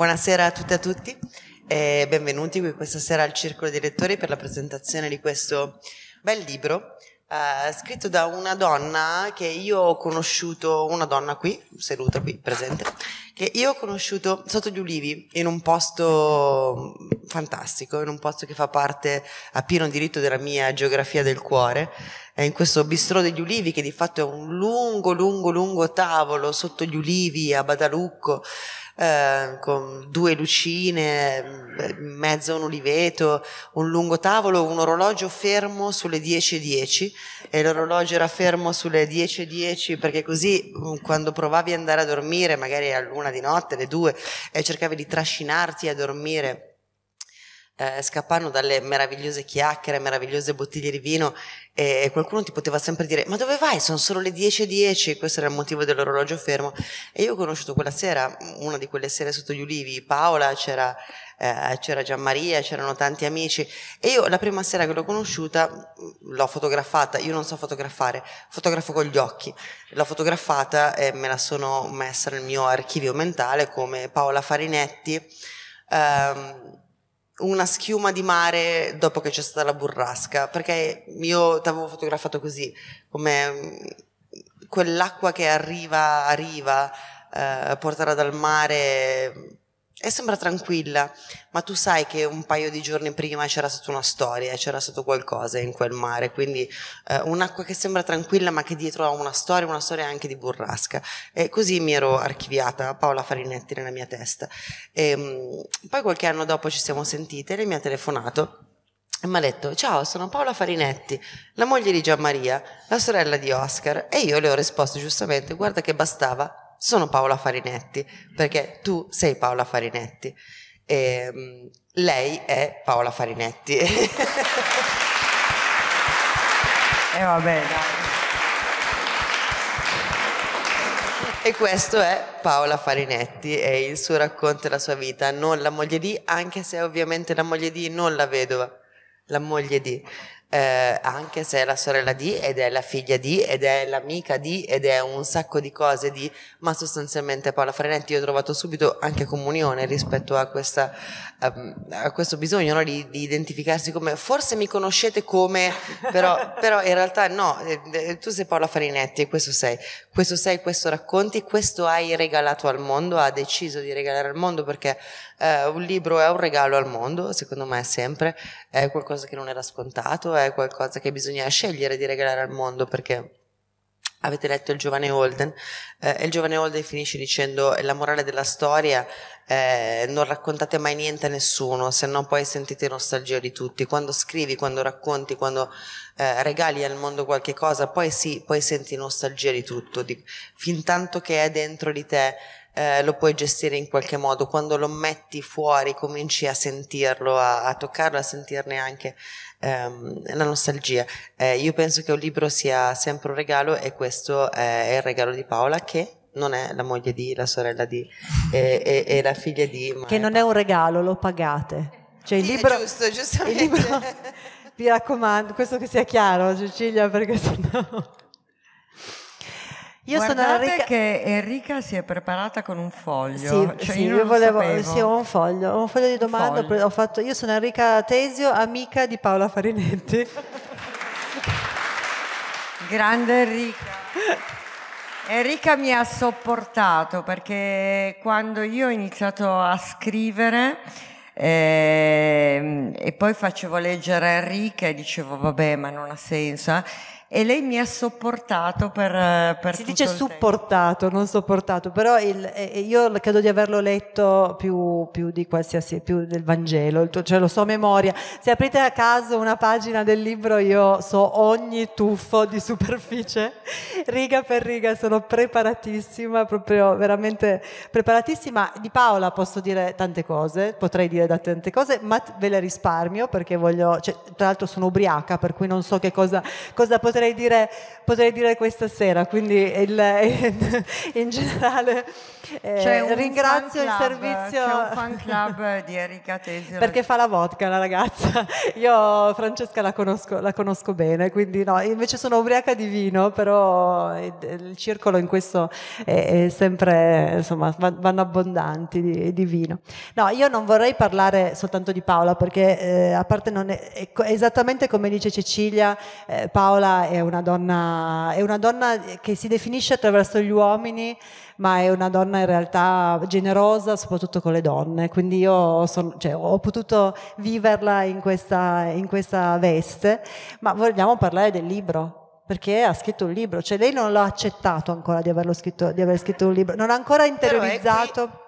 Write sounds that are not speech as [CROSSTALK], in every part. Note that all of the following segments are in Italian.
Buonasera a tutte e a tutti e benvenuti qui questa sera al Circolo dei Lettori per la presentazione di questo bel libro eh, scritto da una donna che io ho conosciuto, una donna qui, seduta qui, presente, che io ho conosciuto sotto gli ulivi in un posto fantastico, in un posto che fa parte a pieno diritto della mia geografia del cuore, in questo bistrò degli ulivi che di fatto è un lungo, lungo, lungo tavolo sotto gli ulivi a Badalucco eh, con due lucine, in mezzo a un uliveto, un lungo tavolo, un orologio fermo sulle 10.10 e l'orologio era fermo sulle 10.10 perché così mm, quando provavi ad andare a dormire, magari a luna di notte, alle due, e cercavi di trascinarti a dormire eh, scappando dalle meravigliose chiacchiere, meravigliose bottiglie di vino e qualcuno ti poteva sempre dire ma dove vai? Sono solo le 10.10, questo era il motivo dell'orologio fermo e io ho conosciuto quella sera, una di quelle sere sotto gli ulivi, Paola, c'era, eh, c'era Gianmaria, c'erano tanti amici e io la prima sera che l'ho conosciuta mm, l'ho fotografata, io non so fotografare, fotografo con gli occhi, l'ho fotografata e me la sono messa nel mio archivio mentale come Paola Farinetti. Ehm, una schiuma di mare dopo che c'è stata la burrasca, perché io t'avevo fotografato così, come mm, quell'acqua che arriva, arriva, eh, portata dal mare e sembra tranquilla, ma tu sai che un paio di giorni prima c'era stata una storia, c'era stato qualcosa in quel mare, quindi eh, un'acqua che sembra tranquilla ma che dietro ha una storia, una storia anche di burrasca. E così mi ero archiviata Paola Farinetti nella mia testa. E, ehm, mh, poi qualche anno dopo ci siamo sentite e lei mi ha telefonato e mi ha detto ciao sono Paola Farinetti la moglie di Gianmaria la sorella di Oscar e io le ho risposto giustamente guarda che bastava sono Paola Farinetti, perché tu sei Paola Farinetti. E, ehm, lei è Paola Farinetti. e [LAUGHS] eh vabbè, dai. E questo è Paola Farinetti e il suo racconto e la sua vita, non la moglie di, anche se ovviamente la moglie di non la vedova, la moglie di eh, anche se è la sorella di ed è la figlia di ed è l'amica di ed è un sacco di cose di, ma sostanzialmente Paola Frenetti io ho trovato subito anche comunione rispetto a, questa, ehm, a questo bisogno no? di, di, identificarsi come forse mi conoscete come, però, [LAUGHS] però in realtà no, eh, eh, tu sei Paola Farinetti e questo sei, questo sei, questo racconti, questo hai regalato al mondo, ha deciso di regalare al mondo perché eh, un libro è un regalo al mondo, secondo me sempre, è qualcosa che non era scontato, è qualcosa che bisogna scegliere di regalare al mondo perché avete letto il giovane Holden eh, e il giovane Holden finisce dicendo la morale della storia eh, non raccontate mai niente a nessuno se no poi sentite nostalgia di tutti quando scrivi, quando racconti quando eh, regali al mondo qualche cosa poi sì, poi senti nostalgia di tutto di, fin tanto che è dentro di te eh, lo puoi gestire in qualche modo, quando lo metti fuori cominci a sentirlo, a, a toccarlo, a sentirne anche ehm, la nostalgia. Eh, io penso che un libro sia sempre un regalo e questo eh, è il regalo di Paola che non è la moglie di, la sorella di [LAUGHS] e, e, e la figlia di... che non è un regalo, lo pagate. Cioè il libro, giusto, giustamente. Il libro, vi [LAUGHS] raccomando, questo che sia chiaro Cecilia perché sennò... Io Guardate sono Enrica... che Enrica si è preparata con un foglio. Sì, cioè sì io, io volevo, sì, ho un foglio, ho un foglio di domande. Foglio. Fatto, io sono Enrica Tesio, amica di Paola Farinetti. [LAUGHS] Grande Enrica. Enrica mi ha sopportato perché quando io ho iniziato a scrivere eh, e poi facevo leggere Enrica e dicevo vabbè ma non ha senso. Eh, e lei mi ha sopportato per, eh, per si dice supportato tempo. non sopportato però il, io credo di averlo letto più, più, di qualsiasi più del Vangelo cioè lo so a memoria se aprite a caso una pagina del libro io so ogni tuffo di superficie riga per riga sono preparatissima proprio veramente preparatissima di Paola posso dire tante cose potrei dire da tante cose ma ve le risparmio perché voglio cioè, tra l'altro sono ubriaca per cui non so che cosa, cosa potrei potrei dire, potrei dire questa sera, quindi il, [LAUGHS] in generale eh, ringrazio il servizio. C'è un fan club di Erika Tesio. Perché fa la vodka la ragazza, [LAUGHS] io Francesca la conosco, la conosco bene, quindi no, invece sono ubriaca di vino, però eh, il circolo in questo è, è sempre, insomma, vanno abbondanti di, di, vino. No, io non vorrei parlare soltanto di Paola perché eh, a parte non è, è, esattamente come dice Cecilia, eh, Paola è una donna, è una donna che si definisce attraverso gli uomini, ma è una donna in realtà generosa soprattutto con le donne, quindi io son, cioè, ho potuto viverla in questa, in questa veste, ma vogliamo parlare del libro, perché ha scritto un libro, cioè lei non l'ha accettato ancora di, scritto, di aver scritto un libro, non ha ancora interiorizzato.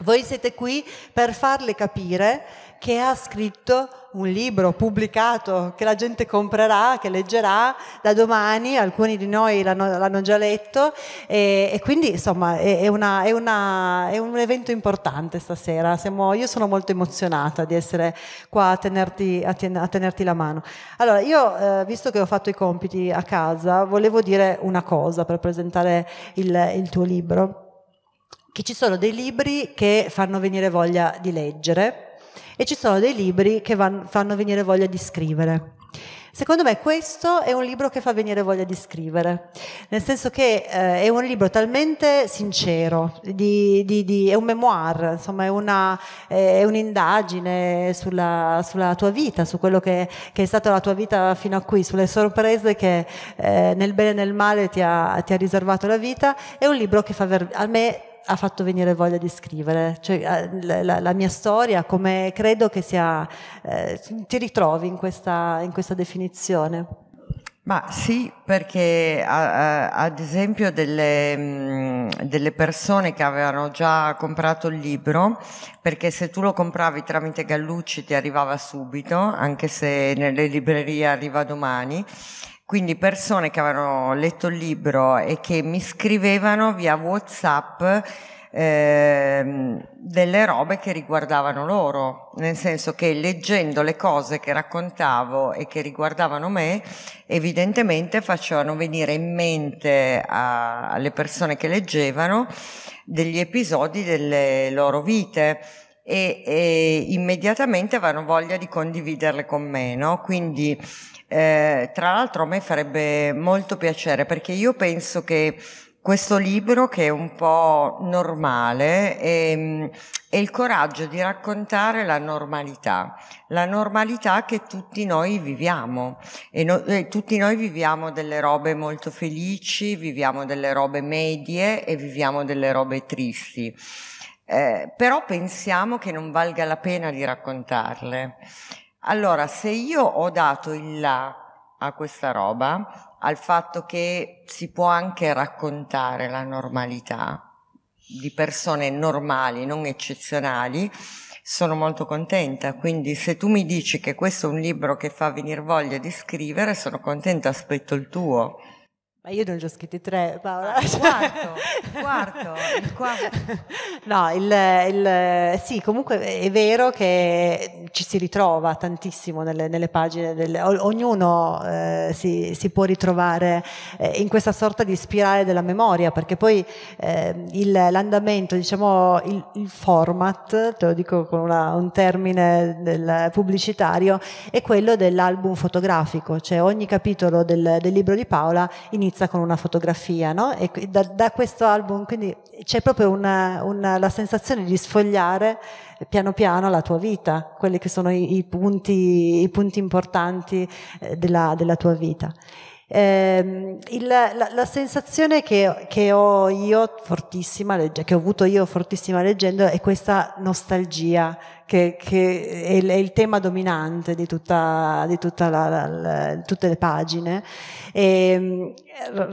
Voi siete qui per farle capire che ha scritto un un libro pubblicato che la gente comprerà, che leggerà da domani, alcuni di noi l'hanno, l'hanno già letto e, e, quindi insomma è, una, è, una, è un evento importante stasera, Siamo, io sono molto emozionata di essere qua a tenerti, a ten, a tenerti la mano. Allora io eh, visto che ho fatto i compiti a casa volevo dire una cosa per presentare il, il tuo libro, che ci sono dei libri che fanno venire voglia di leggere e ci sono dei libri che van, fanno venire voglia di scrivere. Secondo me questo è un libro che fa venire voglia di scrivere, nel senso che eh, è un libro talmente sincero, di, di, di, è un memoir, insomma è, una, è un'indagine sulla, sulla, tua vita, su quello che, che, è stata la tua vita fino a qui, sulle sorprese che eh, nel bene e nel male ti ha, ti ha riservato la vita, è un libro che fa ver- a me ha fatto venire voglia di scrivere, cioè, eh, la, la, la, mia storia, come credo che sia, eh, ti ritrovi in questa, in questa definizione? Ma sì, perché a, a, ad esempio delle, mh, delle, persone che avevano già comprato il libro, perché se tu lo compravi tramite Gallucci ti arrivava subito, anche se nelle librerie arriva domani, quindi persone che avevano letto il libro e che mi scrivevano via Whatsapp ehm, delle robe che riguardavano loro, nel senso che leggendo le cose che raccontavo e che riguardavano me, evidentemente facevano venire in mente a, alle persone che leggevano degli episodi delle loro vite e, e immediatamente avevano voglia di condividerle con me, no? Quindi eh, tra l'altro a me farebbe molto piacere perché io penso che questo libro che è un po' normale ehm, è, e, il coraggio di raccontare la normalità, la normalità che tutti noi viviamo e, no, e eh, tutti noi viviamo delle robe molto felici, viviamo delle robe medie e viviamo delle robe tristi eh, però pensiamo che non valga la pena di raccontarle. Allora, se io ho dato il là a questa roba, al fatto che si può anche raccontare la normalità di persone normali, non eccezionali, sono molto contenta, quindi se tu mi dici che questo è un libro che fa venire voglia di scrivere, sono contenta, aspetto il tuo. Ma io non ne ho scritti tre, Paola. Ah, quarto, cioè quarto, il quarto. [LAUGHS] No, il, il, sì, comunque è vero che ci si ritrova tantissimo nelle, nelle pagine, del, ognuno eh, si, si, può ritrovare eh, in questa sorta di spirale della memoria, perché poi eh, il, l'andamento, diciamo il, il, format, te lo dico con una, un termine del, pubblicitario, è quello dell'album fotografico, cioè ogni capitolo del, del libro di Paola inizia inizia con una fotografia, no? E da, da questo album quindi c'è proprio una, una, la sensazione di sfogliare eh, piano piano la tua vita, quelli che sono i, i, punti, i punti, importanti eh, della, della tua vita. Eh, il, la, la, sensazione che, che, ho io fortissima, che ho avuto io fortissima leggendo è questa nostalgia che, che è, è, il tema dominante di, tutta, di tutta la, la, tutte le pagine. E, ehm,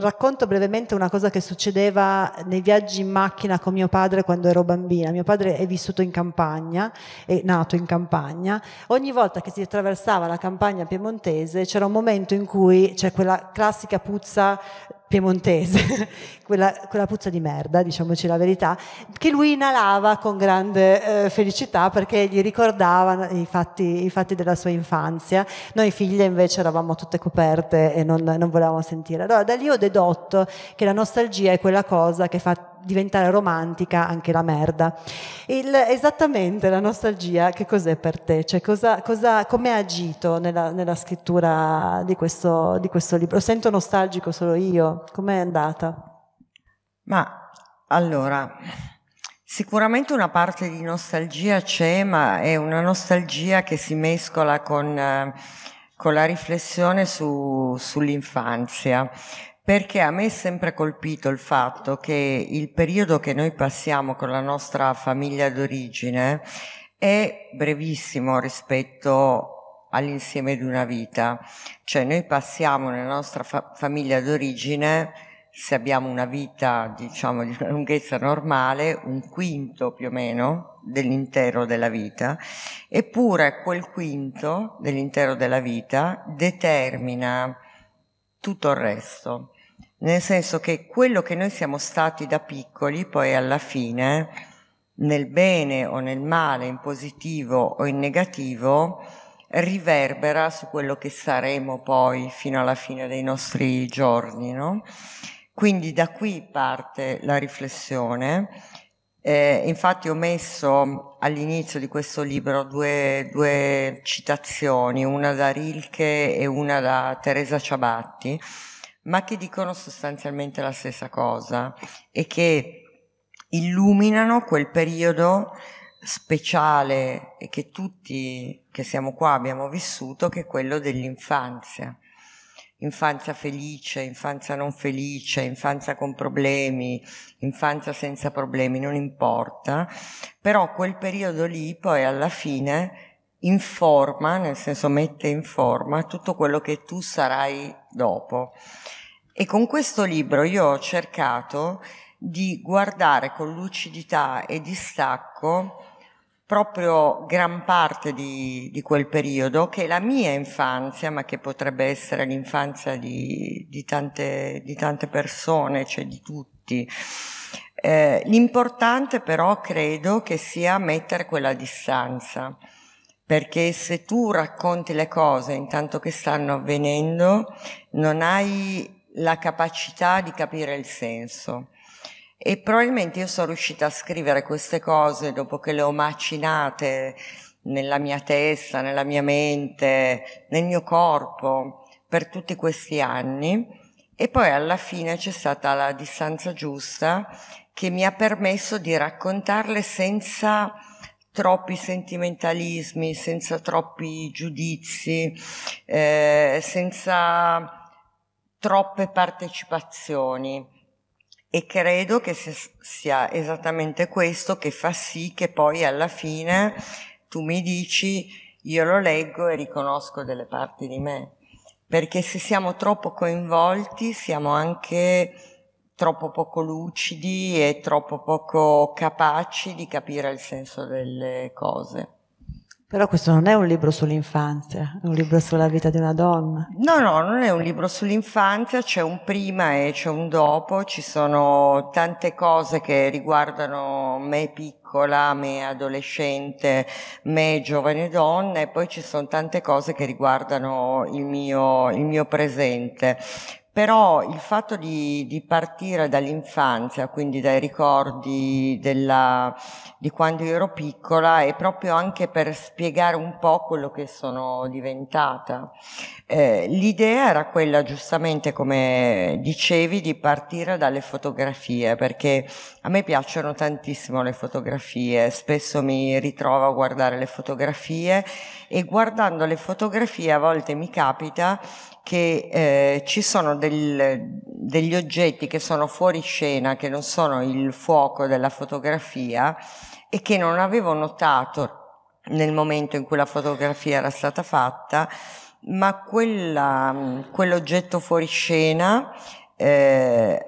racconto brevemente una cosa che succedeva nei viaggi in macchina con mio padre quando ero bambina. Mio padre è vissuto in campagna, è nato in campagna. Ogni volta che si attraversava la campagna piemontese c'era un momento in cui c'è quella classica puzza piemontese, [LAUGHS] quella, quella, puzza di merda, diciamoci la verità, che lui inalava con grande eh, felicità perché gli ricordava i fatti, i fatti, della sua infanzia. Noi figlie invece eravamo tutte coperte e non, non volevamo sentire. Allora da lì ho dedotto che la nostalgia è quella cosa che fa diventare romantica anche la merda. Il, esattamente la nostalgia, che cos'è per te? Cioè, cosa, cosa, come ha agito nella, nella scrittura di questo, di questo libro? Sento nostalgico solo io, com'è andata? Ma allora, Sicuramente una parte di nostalgia c'è, ma è una nostalgia che si mescola con, eh, con la riflessione su, sull'infanzia, perché a me è sempre colpito il fatto che il periodo che noi passiamo con la nostra famiglia d'origine è brevissimo rispetto all'insieme di una vita, cioè noi passiamo nella nostra fa- famiglia d'origine se abbiamo una vita diciamo di una lunghezza normale, un quinto più o meno dell'intero della vita, eppure quel quinto dell'intero della vita determina tutto il resto nel senso che quello che noi siamo stati da piccoli, poi alla fine, nel bene o nel male, in positivo o in negativo, riverbera su quello che saremo poi fino alla fine dei nostri giorni, no? Quindi da qui parte la riflessione. Eh, infatti ho messo all'inizio di questo libro due, due citazioni, una da Rilke e una da Teresa Ciabatti, ma che dicono sostanzialmente la stessa cosa e che illuminano quel periodo speciale che tutti che siamo qua abbiamo vissuto, che è quello dell'infanzia. Infanzia felice, infanzia non felice, infanzia con problemi, infanzia senza problemi, non importa, però quel periodo lì poi alla fine informa, nel senso mette in forma tutto quello che tu sarai dopo. E con questo libro io ho cercato di guardare con lucidità e distacco proprio gran parte di, di, quel periodo, che è la mia infanzia, ma che potrebbe essere l'infanzia di, di, tante, di tante, persone, cioè di tutti. Eh, l'importante però credo che sia mettere quella distanza, perché se tu racconti le cose intanto che stanno avvenendo, non hai la capacità di capire il senso. E probabilmente io sono riuscita a scrivere queste cose dopo che le ho macinate nella mia testa, nella mia mente, nel mio corpo per tutti questi anni. E poi alla fine c'è stata la distanza giusta che mi ha permesso di raccontarle senza troppi sentimentalismi, senza troppi giudizi, eh, senza troppe partecipazioni e credo che sia esattamente questo che fa sì che poi alla fine tu mi dici io lo leggo e riconosco delle parti di me, perché se siamo troppo coinvolti siamo anche troppo poco lucidi e troppo poco capaci di capire il senso delle cose. Però questo non è un libro sull'infanzia, è un libro sulla vita di una donna. No, no, non è un libro sull'infanzia, c'è un prima e c'è un dopo, ci sono tante cose che riguardano me piccola, me adolescente, me giovane donna e poi ci sono tante cose che riguardano il mio, il mio presente però il fatto di, di, partire dall'infanzia, quindi dai ricordi della, di quando io ero piccola, è proprio anche per spiegare un po' quello che sono diventata. Eh, l'idea era quella, giustamente come dicevi, di partire dalle fotografie, perché a me piacciono tantissimo le fotografie, spesso mi ritrovo a guardare le fotografie e guardando le fotografie a volte mi capita che eh, ci sono del, degli oggetti che sono fuori scena, che non sono il fuoco della fotografia e che non avevo notato nel momento in cui la fotografia era stata fatta, ma quella, quell'oggetto fuori scena eh,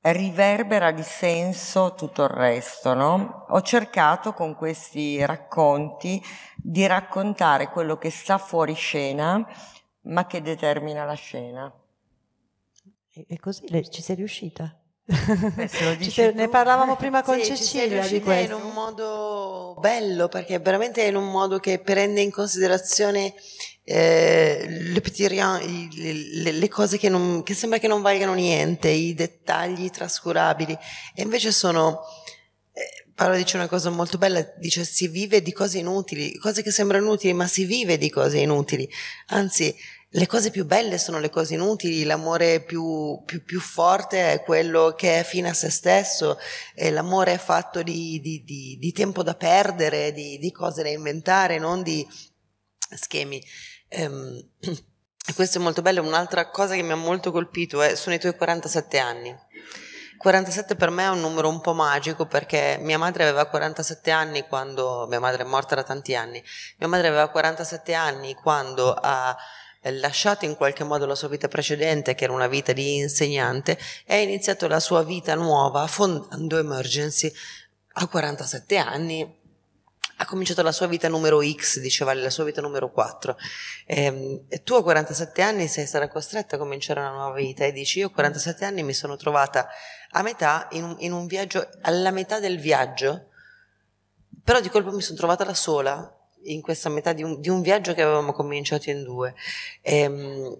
riverbera di senso tutto il resto. No? Ho cercato con questi racconti di raccontare quello che sta fuori scena ma che determina la scena. E così le, ci sei riuscita? Eh, [LAUGHS] sei, ne parlavamo prima con sì, Cecilia di questo. in un modo bello perché veramente in un modo che prende in considerazione eh, le, rien, le, le, cose che, non, che sembra che non valgano niente, i dettagli trascurabili e invece sono Paolo dice una cosa molto bella, dice si vive di cose inutili, cose che sembrano utili, ma si vive di cose inutili. Anzi, le cose più belle sono le cose inutili, l'amore più, più, più forte è quello che è fine a se stesso, eh, l'amore è fatto di, di, di, di, tempo da perdere, di, cose da inventare, non di schemi. Ehm, [CLEARS THROAT] questo è molto bello, un'altra cosa che mi ha molto colpito eh, sono i tuoi 47 anni 47 per me è un numero un po' magico perché mia madre aveva 47 anni quando, mia madre è morta da tanti anni, mia madre aveva 47 anni quando ha eh, lasciato in qualche modo la sua vita precedente, che era una vita di insegnante, e ha iniziato la sua vita nuova fondando Emergency a 47 anni ha cominciato la sua vita numero X, diceva, la sua vita numero 4. E, ehm, e tu a 47 anni sei stata costretta a cominciare una nuova vita e dici, io a 47 anni mi sono trovata a metà, in un, in un viaggio, alla metà del viaggio, però di colpo mi sono trovata da sola in questa metà di un, di un, viaggio che avevamo cominciato in due. E, ehm,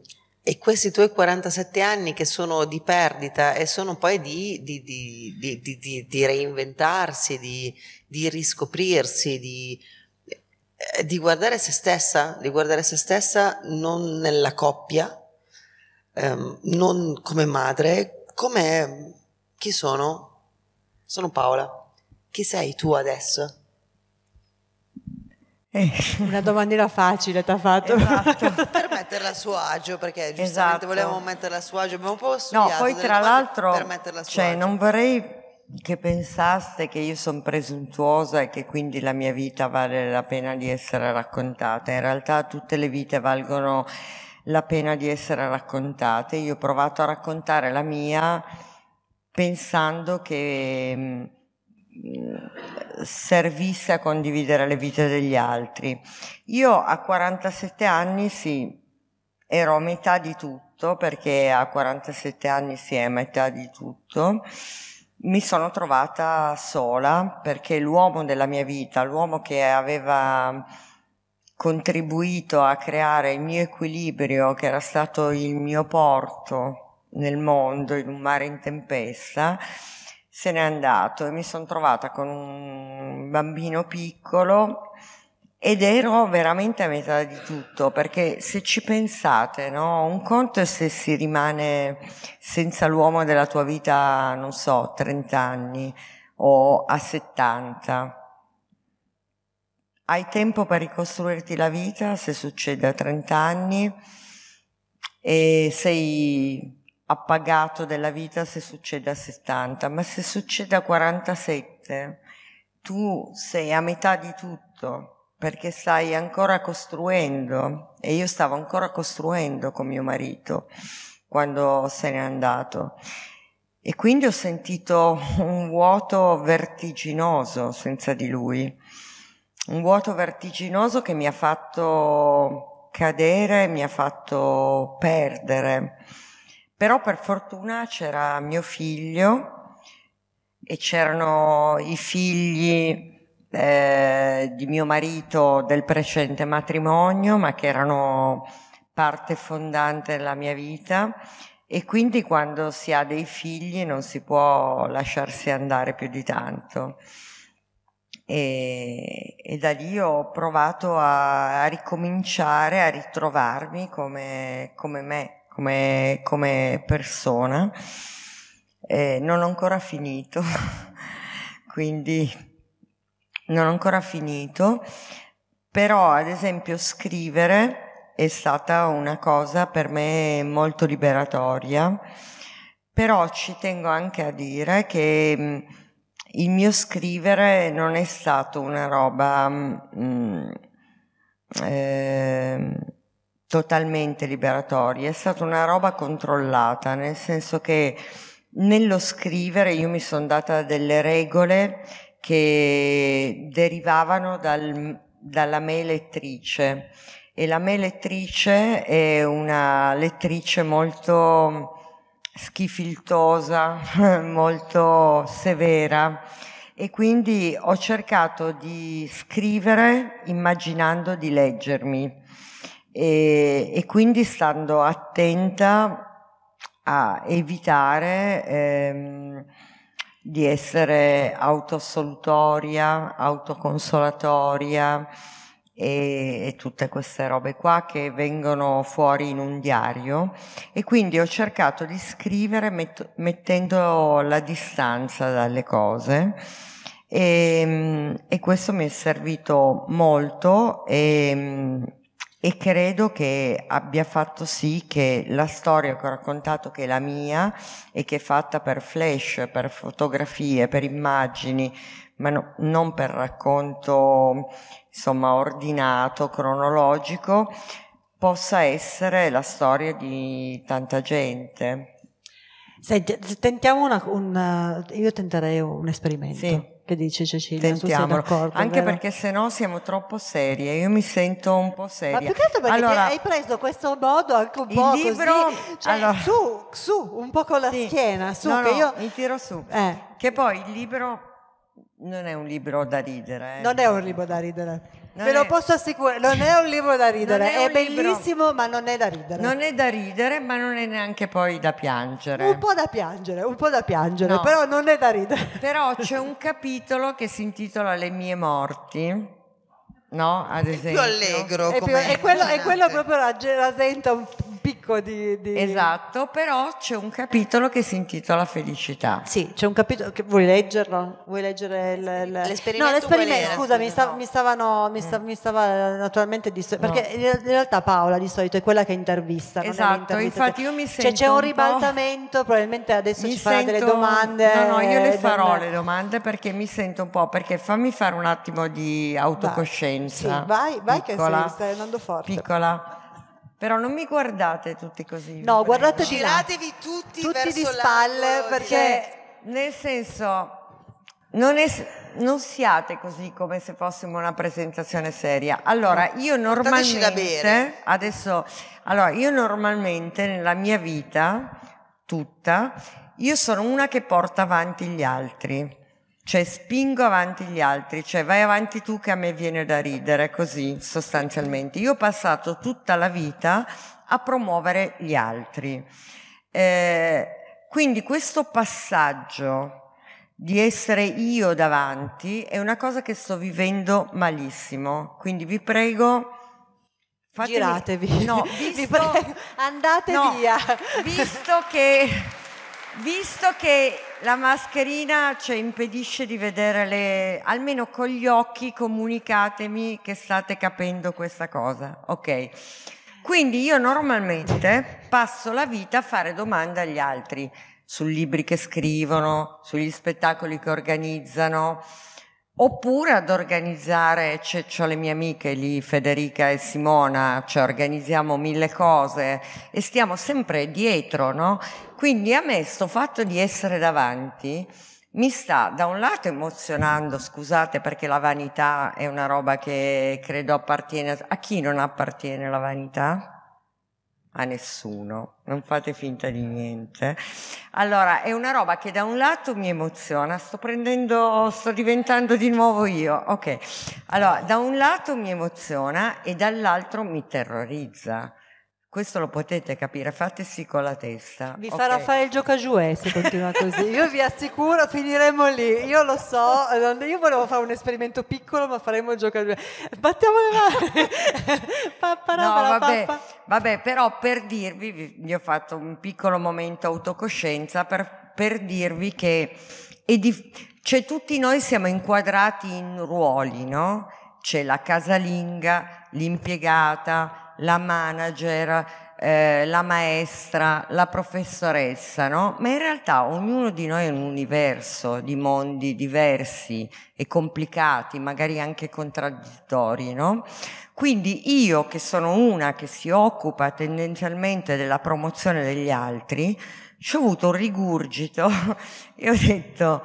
e questi tuoi 47 anni che sono di perdita e sono poi di, di, di, di reinventarsi, di, riscoprirsi, eh, di, guardare se stessa, di guardare se stessa non nella coppia, ehm, non come madre, come chi sono? Sono Paola. Chi sei tu adesso? Eh. Una domandina facile ti ha fatto. Esatto. [LAUGHS] per metterla a suo agio, perché giustamente esatto. volevamo metterla a suo agio, abbiamo un po' studiato. No, poi tra l'altro, cioè, agio. non vorrei che pensaste che io sono presuntuosa e che quindi la mia vita vale la pena di essere raccontata. In realtà tutte le vite valgono la pena di essere raccontate. Io ho provato a raccontare la mia pensando che mm, Mm, servisse a condividere le vite degli altri. Io a 47 anni sì, ero a metà di tutto, perché a 47 anni si è metà di tutto. Mi sono trovata sola perché l'uomo della mia vita, l'uomo che aveva contribuito a creare il mio equilibrio, che era stato il mio porto nel mondo, in un mare in tempesta, se n'è andato e mi sono trovata con un bambino piccolo ed ero veramente a metà di tutto, perché se ci pensate, no? un conto è se si rimane senza l'uomo della tua vita, non so, 30 anni o a 70. Hai tempo per ricostruirti la vita se succede a 30 anni e sei appagato della vita se succede a 70, ma se succede a 47, tu sei a metà di tutto perché stai ancora costruendo e io stavo ancora costruendo con mio marito quando se n'è andato. E quindi ho sentito un vuoto vertiginoso senza di lui, un vuoto vertiginoso che mi ha fatto cadere, mi ha fatto perdere. Però per fortuna c'era mio figlio e c'erano i figli eh, di mio marito del precedente matrimonio, ma che erano parte fondante della mia vita e quindi quando si ha dei figli non si può lasciarsi andare più di tanto. E, e da lì ho provato a, a ricominciare a ritrovarmi come, come me come, come persona. Eh, non ho ancora finito, [LAUGHS] quindi non ho ancora finito, però ad esempio scrivere è stata una cosa per me molto liberatoria, però ci tengo anche a dire che mm, il mio scrivere non è stato una roba... Mm, eh, totalmente liberatoria, è stata una roba controllata, nel senso che nello scrivere io mi sono data delle regole che derivavano dal, dalla me lettrice e la me lettrice è una lettrice molto schifiltosa, [LAUGHS] molto severa e quindi ho cercato di scrivere immaginando di leggermi e, e quindi stando attenta a evitare ehm, di essere autoassolutoria, autoconsolatoria e, e, tutte queste robe qua che vengono fuori in un diario e quindi ho cercato di scrivere met- mettendo la distanza dalle cose e, ehm, e, questo mi è servito molto e, ehm, e credo che abbia fatto sì che la storia che ho raccontato, che è la mia e che è fatta per flash, per fotografie, per immagini, ma no, non per racconto insomma ordinato, cronologico, possa essere la storia di tanta gente. Senti, tentiamo una, un, io tenterei un esperimento. Sì. Che dice Cecilia? Sentiamolo. Anche vero? perché se no siamo troppo serie, io mi sento un po' seria. Ma più che altro perché allora, hai preso questo modo anche un po' libro, così, cioè, allora, su, su, un po' con la sì, schiena, su no, che io... mi tiro su. Eh. Che poi il libro non è un libro da ridere. Eh. Non è un libro da ridere. Non Ve è... lo posso assicurare, non è un libro da ridere, è, è, bellissimo libro. ma non è da ridere. Non è da ridere ma non è neanche poi da piangere. Un po' da piangere, un po' da piangere, no. però non è da ridere. Però c'è un capitolo che si intitola Le mie morti no? Ad esempio. È più allegro. È, più, è, quello, è quello, proprio la, la senta un picco di, di, Esatto, però c'è un capitolo che si intitola Felicità. Sì, c'è un capitolo, che, vuoi leggerlo? Vuoi leggere il, il... l'esperimento? No, l'esperimento, scusa, mi, sta, mi, stavano, mi, sta, eh. mi stava naturalmente... Disto- no. Perché in realtà Paola di solito è quella che intervista. Esatto, infatti io mi sento... Cioè c'è un ribaltamento, probabilmente adesso mi ci farà sento, delle domande. No, no, io le farò le domande perché mi sento un po', perché fammi fare un attimo di autocoscienza confidenza. Sì, vai, vai piccola, che stai andando forte. Piccola. Però non mi guardate tutti così. No, guardate di Giratevi tutti, tutti di spalle perché... Cioè, nel senso, non, es- non, siate così come se fossimo una presentazione seria. Allora, mm. io normalmente... Adesso, allora, io normalmente nella mia vita, tutta, io sono una che porta avanti gli altri cioè spingo avanti gli altri, cioè vai avanti tu che a me viene da ridere, così sostanzialmente. Io ho passato tutta la vita a promuovere gli altri. Eh, quindi questo passaggio di essere io davanti è una cosa che sto vivendo malissimo, quindi vi prego... Fatemi, Giratevi, no, [LAUGHS] visto, vi prego, andate no, via. Visto che Visto che la mascherina ci impedisce di vedere le... almeno con gli occhi comunicatemi che state capendo questa cosa, ok? Quindi io normalmente passo la vita a fare domande agli altri, sui libri che scrivono, sugli spettacoli che organizzano, Oppure ad organizzare, c'è, c'ho le mie amiche lì, Federica e Simona, cioè organizziamo mille cose e stiamo sempre dietro, no? Quindi a me sto fatto di essere davanti mi sta da un lato emozionando, scusate perché la vanità è una roba che credo appartiene a chi non appartiene la vanità a nessuno, non fate finta di niente. Allora, è una roba che da un lato mi emoziona, sto prendendo, sto diventando di nuovo io, ok. Allora, da un lato mi emoziona e dall'altro mi terrorizza. Questo lo potete capire, fate sì con la testa. Vi farà okay. fare il giocagiue se continua così. Io vi assicuro, finiremo lì. Io lo so, io volevo fare un esperimento piccolo, ma faremo il giocagiue. Battiamo le mani. [LAUGHS] no, vabbè, vabbè, però per dirvi, vi ho fatto un piccolo momento autocoscienza per, per dirvi che dif- cioè, tutti noi siamo inquadrati in ruoli, no? C'è la casalinga, l'impiegata, la manager, eh, la maestra, la professoressa, no? Ma in realtà ognuno di noi è un universo di mondi diversi e complicati, magari anche contraddittori, no? Quindi io che sono una che si occupa tendenzialmente della promozione degli altri, ci ho avuto un rigurgito [LAUGHS] e ho detto,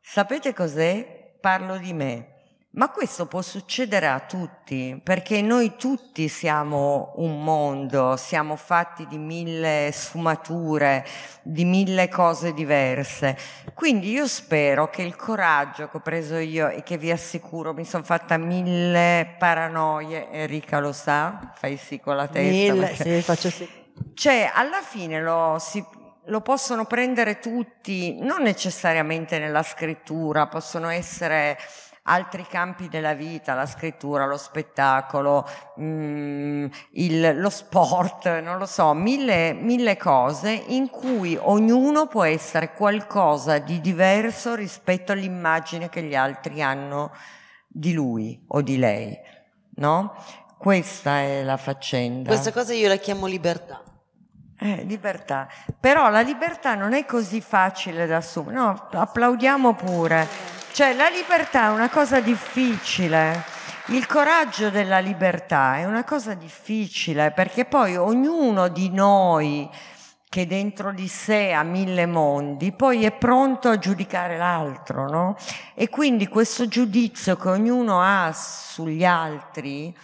sapete cos'è? Parlo di me ma questo può succedere a tutti, perché noi tutti siamo un mondo, siamo fatti di mille sfumature, di mille cose diverse. Quindi io spero che il coraggio che ho preso io e che vi assicuro mi sono fatta mille paranoie, Enrica lo sa, fai sì con la testa. Mille, perché... sì, faccio sì. Cioè, alla fine lo, si, lo possono prendere tutti, non necessariamente nella scrittura, possono essere altri campi della vita, la scrittura, lo spettacolo, mh, mm, il, lo sport, non lo so, mille, mille cose in cui ognuno può essere qualcosa di diverso rispetto all'immagine che gli altri hanno di lui o di lei, no? Questa è la faccenda. Questa cosa io la chiamo libertà. Eh, libertà. Però la libertà non è così facile da assumere. No, applaudiamo pure. Cioè, la libertà è una cosa difficile. Il coraggio della libertà è una cosa difficile perché poi ognuno di noi che dentro di sé ha mille mondi, poi è pronto a giudicare l'altro, no? E quindi questo giudizio che ognuno ha sugli altri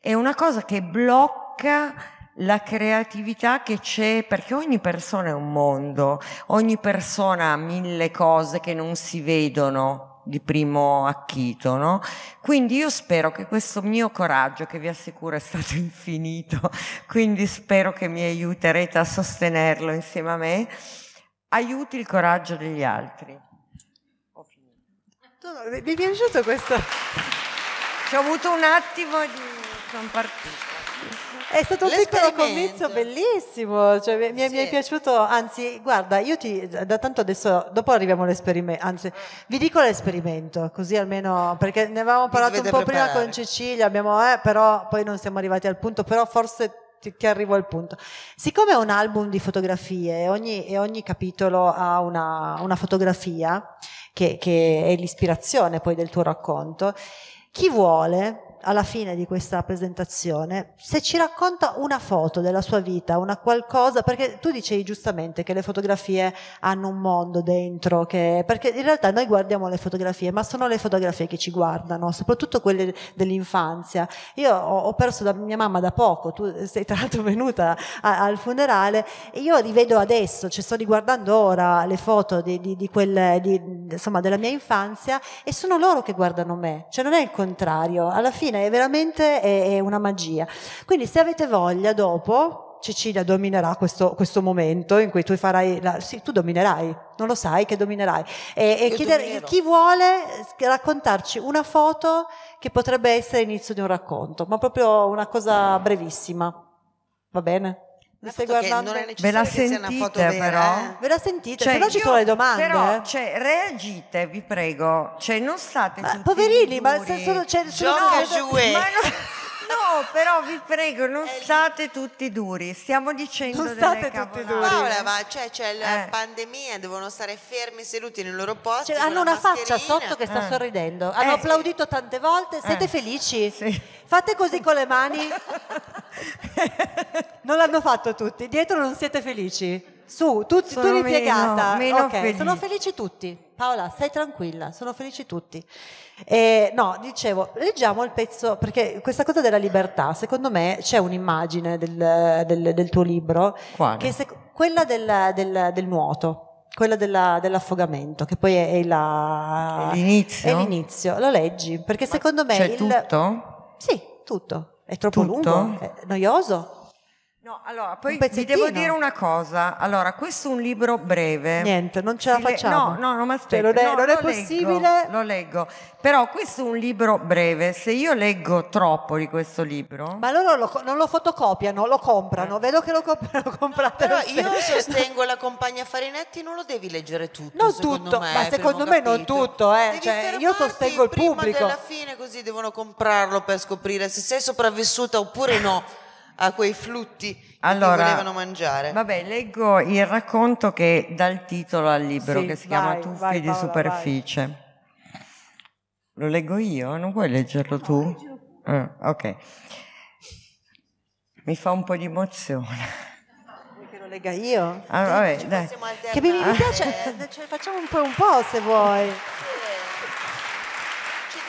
è una cosa che blocca la creatività che c'è, perché ogni persona è un mondo, ogni persona ha mille cose che non si vedono di primo acchito, no? Quindi io spero che questo mio coraggio, che vi assicuro è stato [LAUGHS] infinito, quindi spero che mi aiuterete a sostenerlo insieme a me, aiuti il coraggio degli altri. Ho finito. Mi è piaciuto questo? Ci ho avuto un attimo di Sono compartito. È stato un piccolo comizio bellissimo, cioè, mi, sì. mi, è piaciuto, anzi guarda, io ti, da tanto adesso, dopo arriviamo all'esperimento, anzi vi dico l'esperimento, così almeno, perché ne avevamo parlato un po' preparare. prima con Cecilia, abbiamo, eh, però poi non siamo arrivati al punto, però forse che arrivo al punto. Siccome è un album di fotografie ogni, e ogni capitolo ha una, una fotografia che, che, è l'ispirazione poi del tuo racconto, chi vuole alla fine di questa presentazione, se ci racconta una foto della sua vita, una qualcosa, perché tu dicevi giustamente che le fotografie hanno un mondo dentro, che, perché in realtà noi guardiamo le fotografie, ma sono le fotografie che ci guardano, soprattutto quelle dell'infanzia. Io ho, ho perso da mia mamma da poco, tu sei tra l'altro venuta a, al funerale e io rivedo adesso, cioè sto riguardando ora le foto di, di, di quelle, di, insomma, della mia infanzia e sono loro che guardano me, cioè non è il contrario. Alla fine è veramente è, è una magia. Quindi se avete voglia dopo, Cecilia dominerà questo, questo, momento in cui tu farai, la, sì, tu dominerai, non lo sai che dominerai. E, e chiedere, chi vuole raccontarci una foto che potrebbe essere l'inizio di un racconto, ma proprio una cosa brevissima. Va bene? Mi stai guardando? Non è Ve la sentite vera, però? Eh? Ve la sentite? Cioè, se no ci sono le domande. Però, cioè, reagite, vi prego. Cioè, non state ma, Poverini, ma se sono... Cioè, Gioca no, Jouet. Ma no, [LAUGHS] però vi prego, non state tutti duri, stiamo dicendo non state tutti duri. Paola, ma c'è, cioè, c'è la Eh. pandemia, devono stare fermi seduti nel loro posto. Cioè, hanno la una faccia sotto che sta Eh. sorridendo. Hanno Eh. applaudito tante volte. Eh. Siete Eh. felici? Sì. Fate così con le mani. [LAUGHS] non l'hanno fatto tutti. Dietro non siete felici. Su, tu, tu ripiegata. Meno, meno okay. Sono felici tutti. Paola, stai tranquilla, sono felici tutti. Eh, no, dicevo, leggiamo il pezzo, perché questa cosa della libertà, secondo me c'è un'immagine del, del, del tuo libro, se, quella del, del nuoto quella della, dell'affogamento, che poi è, la, l'inizio. è, l'inizio. Lo leggi, perché Ma secondo me... C'è il, tutto? Sì, tutto. È troppo tutto? lungo, è noioso. No, allora, poi vi devo dire una cosa. Allora, questo è un libro breve. Niente, non ce la facciamo. No, no, no ma cioè, aspetta. Cioè, non, è, no, non è possibile. Leggo, lo leggo. Però questo è un libro breve. Se io leggo troppo di questo libro... Ma loro lo, non lo fotocopiano, lo comprano. Eh. Vedo che lo, comprano, [LAUGHS] lo comprate. Però io sostengo la compagna Farinetti, non lo devi leggere tutto. Non tutto, me, ma secondo me capito. non tutto. Eh. Cioè, io sostengo il pubblico. Prima della fine così devono comprarlo per scoprire se sei sopravvissuta oppure no a quei flutti allora, che volevano mangiare. Vabbè, leggo il racconto che dà il titolo al libro sì, che si vai, chiama Tuffi vai, Paola, di superficie. Vai. Lo leggo io? Non puoi leggerlo no, tu? Leggerlo. Ah, ok. Mi fa un po' di emozione collega io. Ah, vabbè, dai. Che mi, mi piace, eh, ce ne facciamo un po' un po' se vuoi. Sì.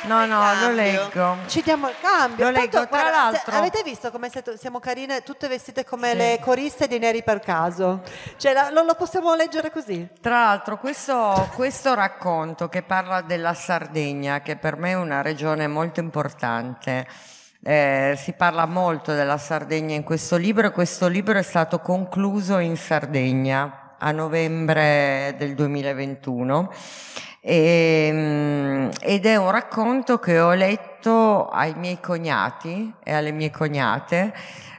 No, no, cambio. lo leggo. Ci diamo il cambio. Lo leggo, Tanto, tra l'altro. Avete visto come siamo carine, tutte vestite come sì. le coriste di Neri per caso? Cioè, la, lo, lo, possiamo leggere così. Tra l'altro, questo, questo racconto che parla della Sardegna, che per me è una regione molto importante, eh, si parla molto della Sardegna in questo libro e questo libro è stato concluso in Sardegna a novembre del 2021 e, ehm, ed è un racconto che ho letto ai miei cognati e alle mie cognate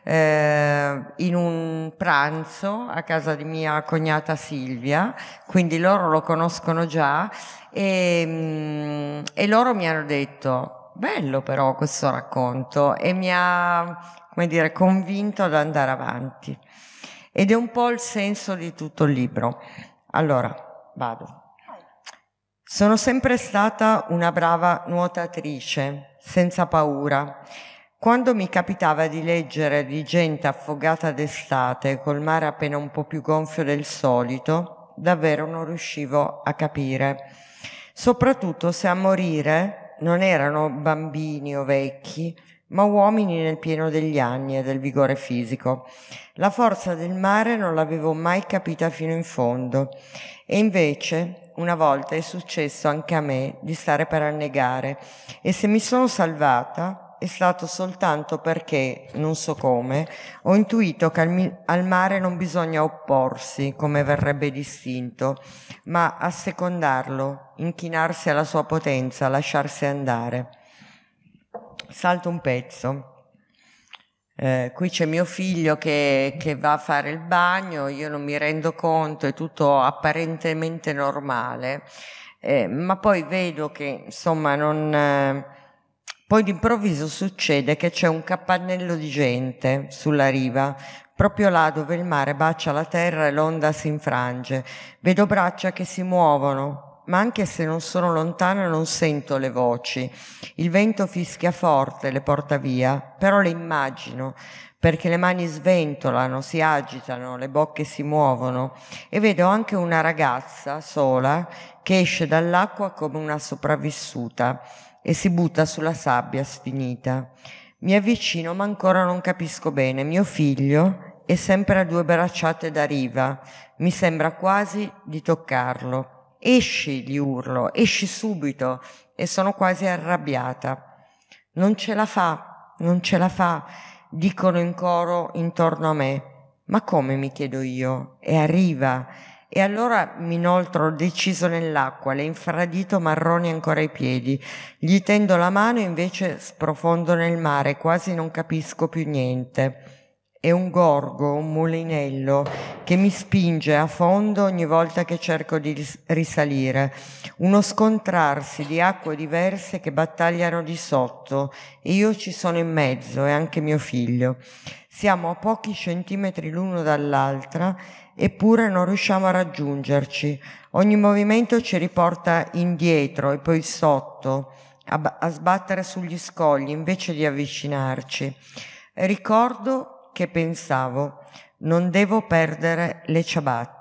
eh, in un pranzo a casa di mia cognata Silvia, quindi loro lo conoscono già e, ehm, e loro mi hanno detto bello però questo racconto e mi ha come dire, convinto ad andare avanti. Ed è un po' il senso di tutto il libro. Allora, vado. Sono sempre stata una brava nuotatrice, senza paura. Quando mi capitava di leggere di gente affogata d'estate, col mare appena un po' più gonfio del solito, davvero non riuscivo a capire. Soprattutto se a morire non erano bambini o vecchi, ma uomini nel pieno degli anni e del vigore fisico. La forza del mare non l'avevo mai capita fino in fondo. E invece una volta è successo anche a me di stare per annegare e se mi sono salvata è stato soltanto perché, non so come, ho intuito che al, mi- al mare non bisogna opporsi, come verrebbe distinto, ma assecondarlo, inchinarsi alla sua potenza, lasciarsi andare. Salto un pezzo. Eh, qui c'è mio figlio che, che, va a fare il bagno, io non mi rendo conto, è tutto apparentemente normale, eh, ma poi vedo che insomma non... Eh, poi d'improvviso succede che c'è un capannello di gente sulla riva, proprio là dove il mare bacia la terra e l'onda si infrange. Vedo braccia che si muovono, ma anche se non sono lontana non sento le voci. Il vento fischia forte, le porta via, però le immagino, perché le mani sventolano, si agitano, le bocche si muovono e vedo anche una ragazza sola che esce dall'acqua come una sopravvissuta e si butta sulla sabbia sfinita. Mi avvicino ma ancora non capisco bene. Mio figlio è sempre a due bracciate da riva, mi sembra quasi di toccarlo. Esci, gli urlo, esci subito e sono quasi arrabbiata. Non ce la fa, non ce la fa, dicono in coro intorno a me. Ma come mi chiedo io? E arriva. E allora mi inoltro deciso nell'acqua, le infradito marroni ancora ai piedi. Gli tendo la mano e invece sprofondo nel mare, quasi non capisco più niente. È un gorgo, un mulinello che mi spinge a fondo ogni volta che cerco di risalire, uno scontrarsi di acque diverse che battagliano di sotto e io ci sono in mezzo e anche mio figlio. Siamo a pochi centimetri l'uno dall'altra eppure non riusciamo a raggiungerci. Ogni movimento ci riporta indietro e poi sotto, a, b- a sbattere sugli scogli invece di avvicinarci. Ricordo che pensavo, non devo perdere le ciabatte.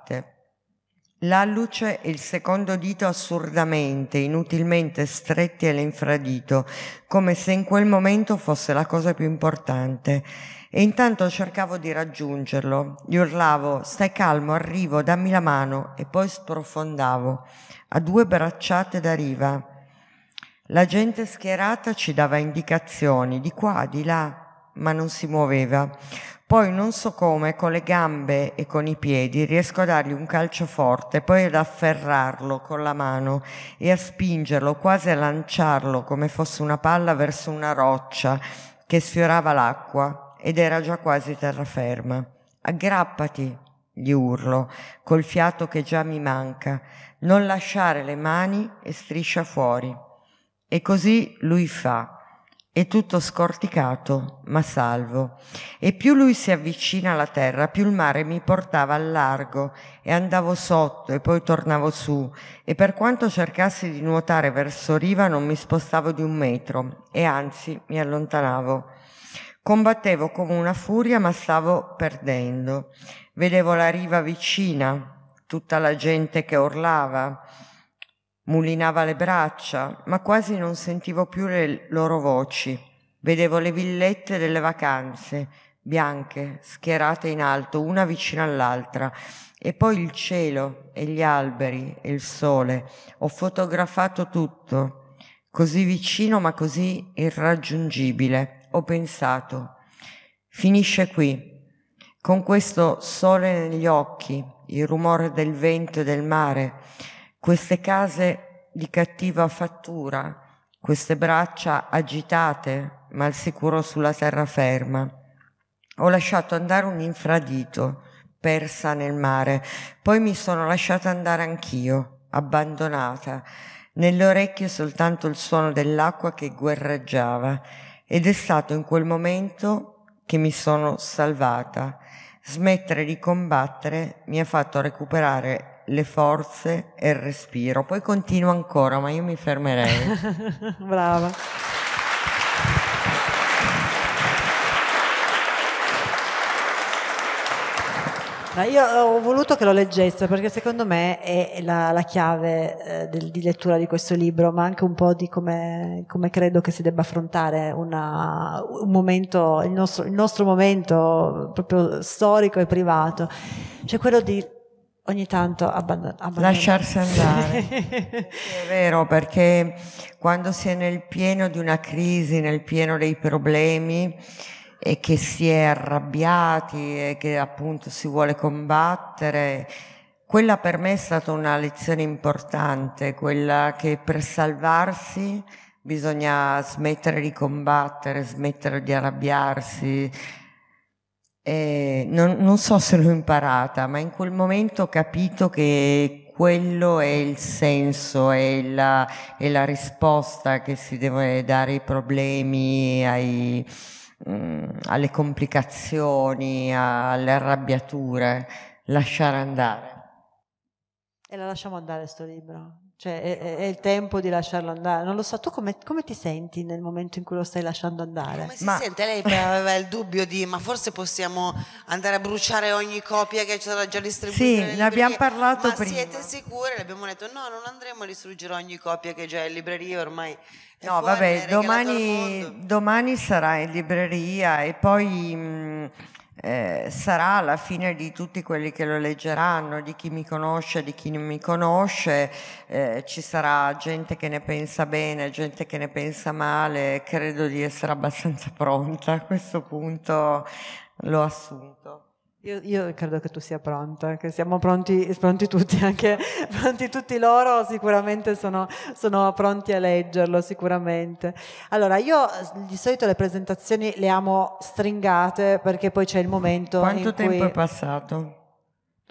L'alluce e il secondo dito assurdamente, inutilmente stretti e l'infradito, come se in quel momento fosse la cosa più importante. E intanto cercavo di raggiungerlo. Gli urlavo, stai calmo, arrivo, dammi la mano, e poi sprofondavo, a due bracciate da riva. La gente schierata ci dava indicazioni, di qua, di là, ma non si muoveva. Poi non so come, con le gambe e con i piedi, riesco a dargli un calcio forte, poi ad afferrarlo con la mano e a spingerlo, quasi a lanciarlo come fosse una palla verso una roccia che sfiorava l'acqua ed era già quasi terraferma. Aggrappati, gli urlo, col fiato che già mi manca, non lasciare le mani e striscia fuori. E così lui fa è tutto scorticato, ma salvo. E più lui si avvicina alla terra, più il mare mi portava al largo e andavo sotto e poi tornavo su e per quanto cercassi di nuotare verso riva non mi spostavo di un metro e anzi mi allontanavo. Combattevo come una furia ma stavo perdendo. Vedevo la riva vicina, tutta la gente che urlava, Mulinava le braccia, ma quasi non sentivo più le loro voci. Vedevo le villette delle vacanze, bianche, schierate in alto, una vicino all'altra, e poi il cielo e gli alberi e il sole. Ho fotografato tutto, così vicino ma così irraggiungibile. Ho pensato, finisce qui, con questo sole negli occhi, il rumore del vento e del mare queste case di cattiva fattura, queste braccia agitate, ma al sicuro sulla terraferma. Ho lasciato andare un infradito, persa nel mare, poi mi sono lasciata andare anch'io, abbandonata, nelle orecchie soltanto il suono dell'acqua che guerreggiava, ed è stato in quel momento che mi sono salvata. Smettere di combattere mi ha fatto recuperare le forze e il respiro. Poi continuo ancora, ma io mi fermerei. [LAUGHS] Brava. Io eh, ho voluto che lo leggesse perché secondo me è la, la chiave eh, del, di lettura di questo libro, ma anche un po' di come, come credo che si debba affrontare una, un momento, il nostro, il nostro momento proprio storico e privato, cioè quello di ogni tanto abbandonare. Lasciarsi andare, è vero, perché quando si è nel pieno di una crisi, nel pieno dei problemi e che si è arrabbiati e che appunto si vuole combattere, quella per me è stata una lezione importante, quella che per salvarsi bisogna smettere di combattere, smettere di arrabbiarsi, eh, non, non so se l'ho imparata, ma in quel momento ho capito che quello è il senso, è la, è la, risposta che si deve dare ai problemi, ai, mh, mm, alle complicazioni, alle arrabbiature, lasciare andare. E la lasciamo andare sto libro. Cioè è, è, il tempo di lasciarlo andare. Non lo so, tu come, come, ti senti nel momento in cui lo stai lasciando andare? Come si ma... sente? Lei aveva il dubbio di ma forse possiamo andare a bruciare ogni copia che c'era già distribuita. Sì, ne abbiamo parlato ma prima. siete sicure? Le abbiamo detto no, non andremo a distruggere ogni copia che già è in libreria ormai. No, fuori, vabbè, domani, domani, sarà in libreria e poi mh, mm, eh, sarà la fine di tutti quelli che lo leggeranno, di chi mi conosce, di chi non mi conosce, eh, ci sarà gente che ne pensa bene, gente che ne pensa male, credo di essere abbastanza [LAUGHS] pronta a questo punto, l'ho assunto. Io, io, credo che tu sia pronta, che siamo pronti, pronti tutti, [LAUGHS] anche pronti tutti loro sicuramente sono, sono, pronti a leggerlo, sicuramente. Allora, io di solito le presentazioni le amo stringate perché poi c'è il momento... Quanto tempo cui... è passato?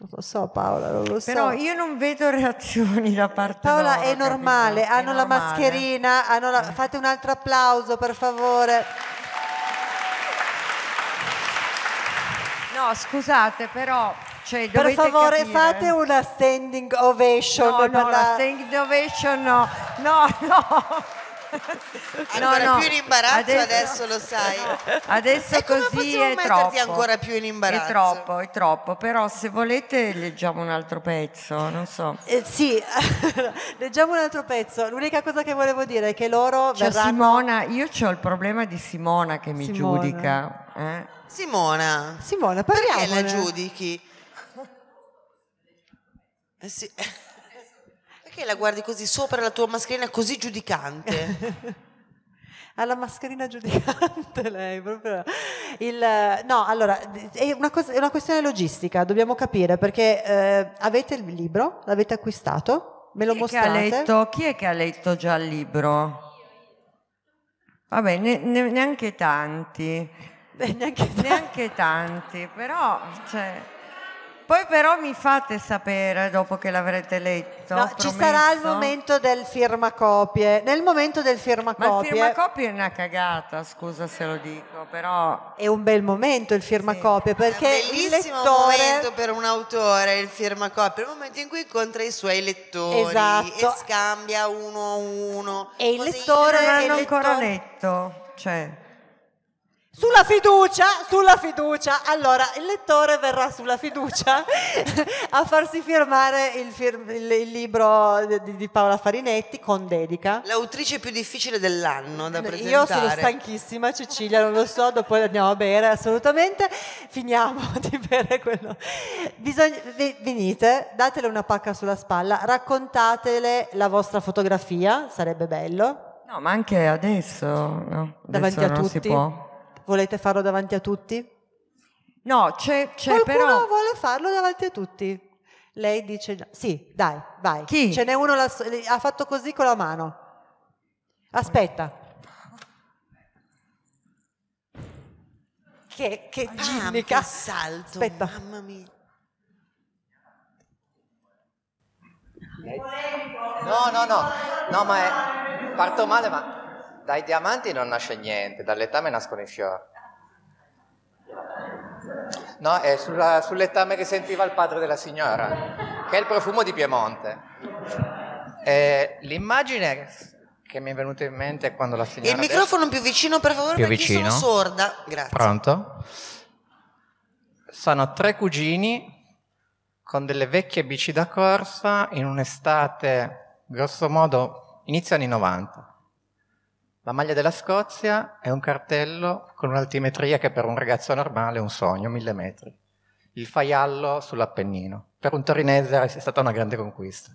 Non lo so Paola, non lo so. Però io non vedo [LAUGHS] reazioni da parte di Paola loro, è normale, capito? hanno è la mascherina, hanno la... fate un altro applauso per favore. No, scusate, però cioè, per favore capire. fate una standing ovation. No, no, la... standing ovation no, no, no. Ancora no, no. più in imbarazzo adesso, adesso lo sai. Adesso e così è troppo. ancora più in imbarazzo. È troppo, è troppo, però se volete leggiamo un altro pezzo, non so. Eh, sì, [LAUGHS] leggiamo un altro pezzo. L'unica cosa che volevo dire è che loro cioè, verranno... Simona, io ho il problema di Simona che mi Simona. giudica. Eh? Simona, Simona perché la giudichi? Eh sì. Perché la guardi così sopra la tua mascherina così giudicante? [LAUGHS] la mascherina giudicante lei proprio il, no allora è una, cosa, è una, questione logistica dobbiamo capire perché eh, avete il libro l'avete acquistato me lo chi mostrate letto, chi è che ha letto già il libro? vabbè ne, ne, neanche tanti eh, [LAUGHS] neanche, tanti. neanche tanti, però... Cioè... Poi però mi fate sapere dopo che l'avrete letto. No, ci sarà il momento del firmacopie. Nel momento del firmacopie. Ma il firmacopie è una cagata, scusa se lo dico, però è un bel momento il firmacopie sì. perché è un bellissimo lettore... momento per un autore il firmacopie, il momento in cui incontra i suoi lettori esatto. e scambia uno a uno. E il lettore non l'hanno ancora letto, cioè sulla fiducia, sulla fiducia, allora il lettore verrà sulla fiducia [LAUGHS] a farsi firmare il, fir- il libro di, di, Paola Farinetti con dedica. L'autrice più difficile dell'anno da presentare. Io sono stanchissima, Cecilia, non lo so, dopo andiamo a bere assolutamente, finiamo [LAUGHS] di bere quello. Bisogna, venite, datele una pacca sulla spalla, raccontatele la vostra fotografia, sarebbe bello. No, ma anche adesso, no. davanti adesso a tutti. Volete farlo davanti a tutti? No, c'è, c'è Qualcuno però... Qualcuno vuole farlo davanti a tutti. Lei dice sì, dai, vai. Chi? Ce n'è uno, ha fatto così con la mano. Aspetta. Che, che dinamica. Che salto, Aspetta. mamma mia. No, no, no, no, ma è... parto male, ma dai diamanti non nasce niente, dall'etame nascono i fiori. No, è sulla, sull'etame che sentiva il padre della signora, che è il profumo di Piemonte. E l'immagine che mi è venuta in mente quando la signora... Il microfono più vicino, per favore, più perché vicino. sono sorda. Grazie. Pronto? Sono tre cugini con delle vecchie bici da corsa in un'estate, grosso modo, inizio anni 90. La maglia della Scozia è un cartello con un'altimetria che per un ragazzo normale è un sogno, mille metri. Il faiallo sull'Appennino. Per un torinese è stata una grande conquista.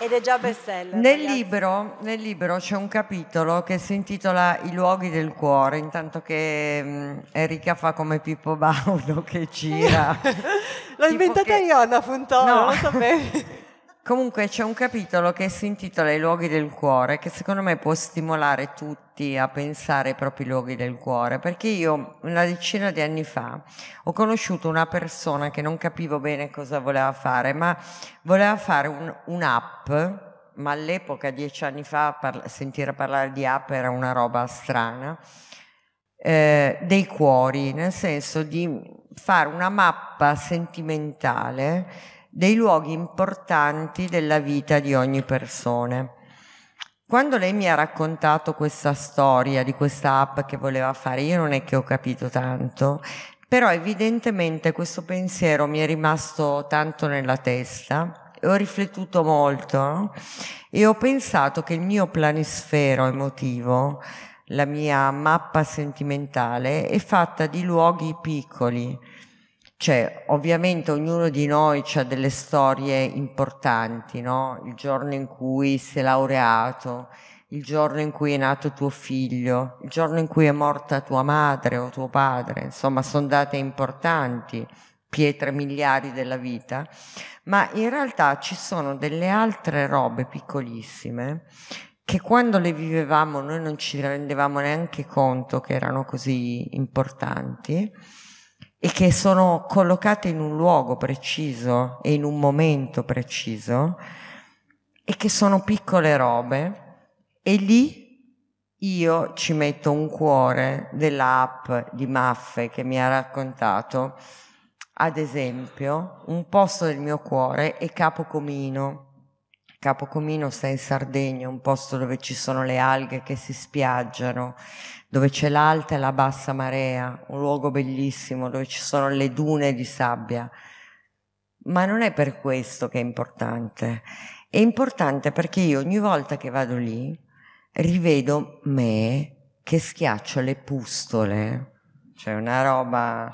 Ed è già bestseller. Nel libro, nel libro, c'è un capitolo che si intitola I luoghi del cuore, intanto che mh, Enrica fa come Pippo Baudo che gira. [LAUGHS] L'ho inventata che... io, Anna Fontana, no. lo sapevi. [LAUGHS] Comunque c'è un capitolo che si intitola I luoghi del cuore, che secondo me può stimolare tutti a pensare ai propri luoghi del cuore, perché io una decina di anni fa ho conosciuto una persona che non capivo bene cosa voleva fare, ma voleva fare un, un'app, ma all'epoca, dieci anni fa, parla- sentire parlare di app era una roba strana, eh, dei cuori, nel senso di fare una mappa sentimentale dei luoghi importanti della vita di ogni persona. Quando lei mi ha raccontato questa storia di questa app che voleva fare, io non è che ho capito tanto, però evidentemente questo pensiero mi è rimasto tanto nella testa e ho riflettuto molto no? e ho pensato che il mio planisfero emotivo, la mia mappa sentimentale, è fatta di luoghi piccoli, cioè, ovviamente ognuno di noi ha delle storie importanti, no? Il giorno in cui si è laureato, il giorno in cui è nato tuo figlio, il giorno in cui è morta tua madre o tuo padre, insomma, sono date importanti, pietre miliari della vita, ma in realtà ci sono delle altre robe piccolissime che quando le vivevamo noi non ci rendevamo neanche conto che erano così importanti e che sono collocate in un luogo preciso e in un momento preciso e che sono piccole robe e lì io ci metto un cuore dell'app di Maffe che mi ha raccontato, ad esempio, un posto del mio cuore è Capocomino. Capocomino sta in Sardegna, un posto dove ci sono le alghe che si spiaggiano, dove c'è l'alta e la bassa marea, un luogo bellissimo dove ci sono le dune di sabbia. Ma non è per questo che è importante. È importante perché io ogni volta che vado lì rivedo me che schiaccio le pustole, cioè una roba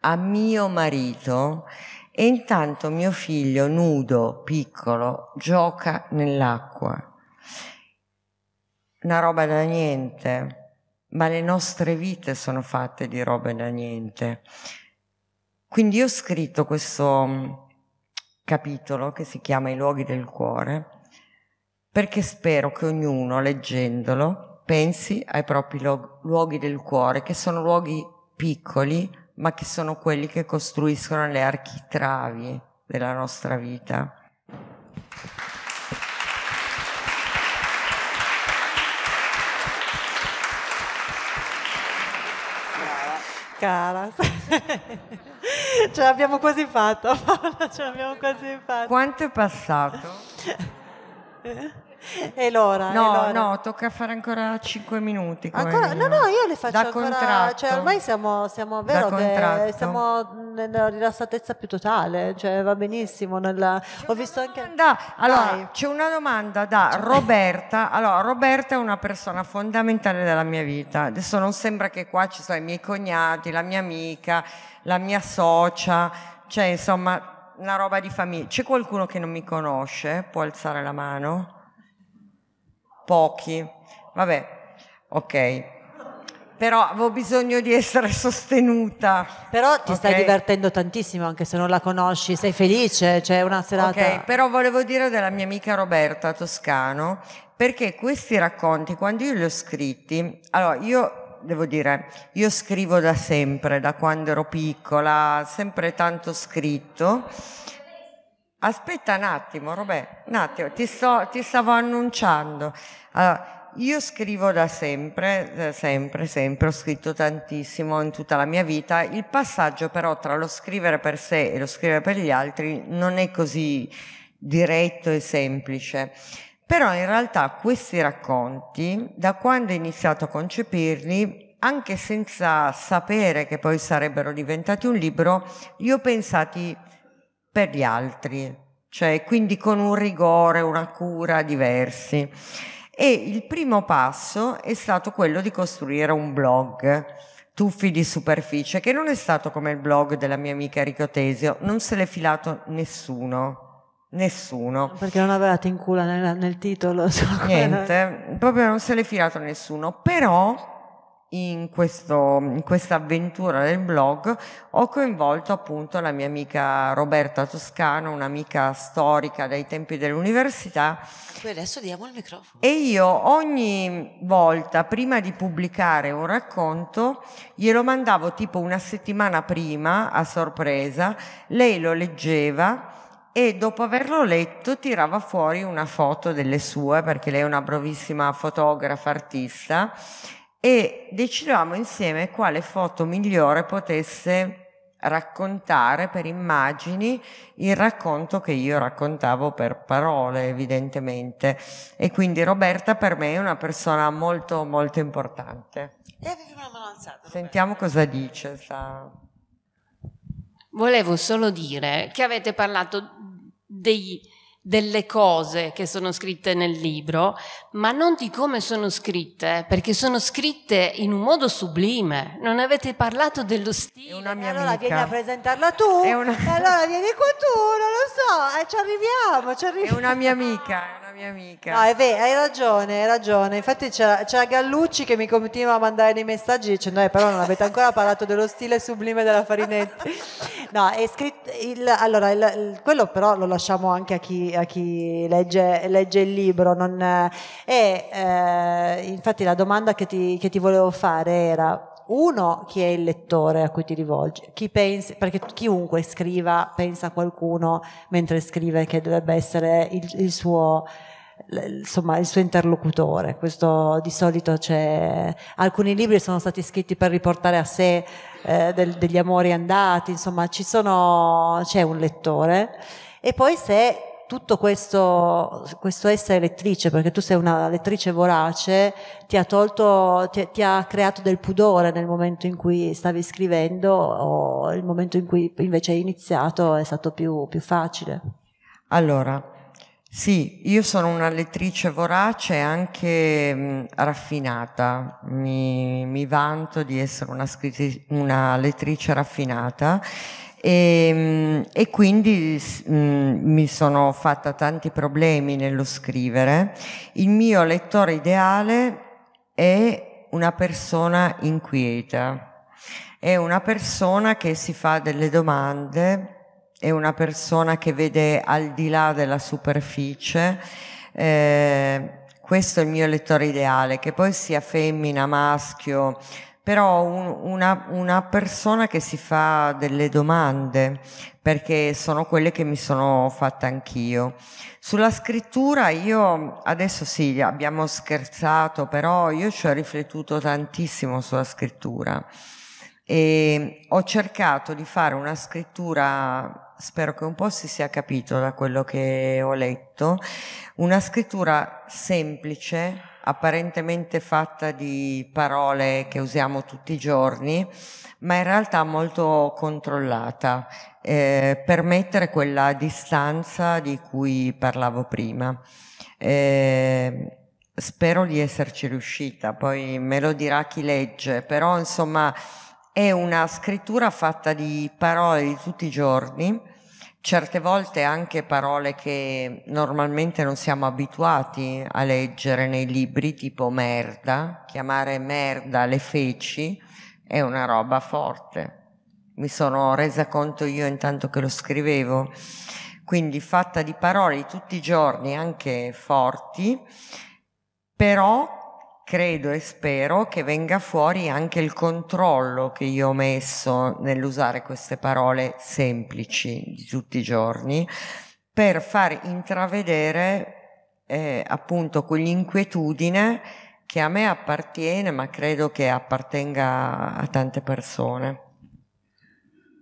a mio marito e intanto mio figlio nudo, piccolo, gioca nell'acqua. Una roba da niente ma le nostre vite sono fatte di robe da niente. Quindi io ho scritto questo mm, capitolo che si chiama I luoghi del cuore perché spero che ognuno leggendolo pensi ai propri luoghi del cuore, che sono luoghi piccoli, ma che sono quelli che costruiscono le architravi della nostra vita. cara. [LAUGHS] ce l'abbiamo quasi fatta, Paola, ce l'abbiamo quasi fatta. Quanto è passato? Eh? [LAUGHS] e l'ora? No, l'ora. no, tocca fare ancora 5 minuti. Ancora, no, no, io le faccio da ancora. Contratto. Cioè, ormai siamo, siamo vero da che contratto. siamo nella rilassatezza più totale, cioè va benissimo. Nella, ho visto anche. Domanda, allora, c'è una domanda da Roberta. Allora, Roberta è una persona fondamentale della mia vita. Adesso non sembra che qua ci sono i miei cognati, la mia amica, la mia socia, cioè insomma una roba di famiglia. C'è qualcuno che non mi conosce? Può alzare la mano? pochi. Vabbè, ok. Però avevo bisogno di essere sostenuta. Però ti okay. stai divertendo tantissimo, anche se non la conosci, sei felice, c'è una serata. Ok, però volevo dire della mia amica Roberta Toscano, perché questi racconti, quando io li ho scritti, allora io devo dire, io scrivo da sempre, da quando ero piccola, sempre tanto scritto. Aspetta un attimo, Roberta, un attimo, ti, sto, ti stavo annunciando. Allora, io scrivo da sempre, sempre, sempre, ho scritto tantissimo in tutta la mia vita, il passaggio però tra lo scrivere per sé e lo scrivere per gli altri non è così diretto e semplice. Però in realtà questi racconti, da quando ho iniziato a concepirli, anche senza sapere che poi sarebbero diventati un libro, li ho pensati per gli altri, cioè quindi con un rigore, una cura diversi e il primo passo è stato quello di costruire un blog tuffi di superficie che non è stato come il blog della mia amica Enrico Tesio non se l'è filato nessuno nessuno perché non avevate in culo nel, nel titolo [LAUGHS] niente quello. proprio non se l'è filato nessuno però in, in questa avventura del blog ho coinvolto appunto la mia amica Roberta Toscano, un'amica storica dai tempi dell'università. Poi adesso diamo il microfono. E io ogni volta, prima di pubblicare un racconto, glielo mandavo tipo una settimana prima, a sorpresa, lei lo leggeva e dopo averlo letto tirava fuori una foto delle sue, perché lei è una bravissima fotografa artista e decidevamo insieme quale foto migliore potesse raccontare per immagini il racconto che io raccontavo per parole evidentemente e quindi Roberta per me è una persona molto molto importante alzata, sentiamo cosa dice sta... volevo solo dire che avete parlato dei delle cose che sono scritte nel libro, ma non di come sono scritte, perché sono scritte in un modo sublime. Non avete parlato dello stile. È una mia allora amica. vieni a presentarla tu, una... allora vieni qua tu, non lo so, eh, ci arriviamo, ci arriviamo. È una mia amica una mia amica. No, è vero, hai ragione, hai ragione. Infatti c'è, c'era Gallucci che mi continua a mandare dei messaggi dicendo, eh, però non avete ancora parlato dello stile sublime della Farinetti. [LAUGHS] No, è scritto, il, allora, il, il, quello però lo lasciamo anche a chi, a chi legge, legge, il libro. Non, eh, e eh, infatti la domanda che ti, che ti volevo fare era, uno, chi è il lettore a cui ti rivolgi, chi pensi, perché chiunque scriva pensa a qualcuno mentre scrive che dovrebbe essere il, il suo insomma il suo interlocutore questo di solito c'è alcuni libri sono stati scritti per riportare a sé eh, del, degli amori andati insomma ci sono c'è un lettore e poi se tutto questo, questo essere lettrice, perché tu sei una lettrice vorace, ti ha tolto, ti, ti, ha creato del pudore nel momento in cui stavi scrivendo o il momento in cui invece hai iniziato è stato più, più facile? Allora, sì, io sono una lettrice vorace e anche mh, raffinata, mi, mi, vanto di essere una, una lettrice raffinata e, ehm, e quindi mh, mm, mi sono fatta tanti problemi nello scrivere. Il mio lettore ideale è una persona inquieta, è una persona che si fa delle domande, è una persona che vede al di là della superficie. Eh, questo è il mio lettore ideale, che poi sia femmina, maschio, però un, una, una, persona che si fa delle domande, perché sono quelle che mi sono fatta anch'io. Sulla scrittura io, adesso sì, abbiamo scherzato, però io ci ho riflettuto tantissimo sulla scrittura e ho cercato di fare una scrittura, spero che un po' si sia capito da quello che ho letto, una scrittura semplice apparentemente fatta di parole che usiamo tutti i giorni, ma in realtà molto controllata, eh, per mettere quella distanza di cui parlavo prima. Eh, spero di esserci riuscita, poi me lo dirà chi legge, però insomma è una scrittura fatta di parole di tutti i giorni certe volte anche parole che normalmente non siamo abituati a leggere nei libri, tipo merda, chiamare merda le feci è una roba forte. Mi sono resa conto io intanto che lo scrivevo. Quindi fatta di parole tutti i giorni anche forti, però credo e spero che venga fuori anche il controllo che io ho messo nell'usare queste parole semplici di tutti i giorni per far intravedere eh, appunto quell'inquietudine che a me appartiene ma credo che appartenga a tante persone.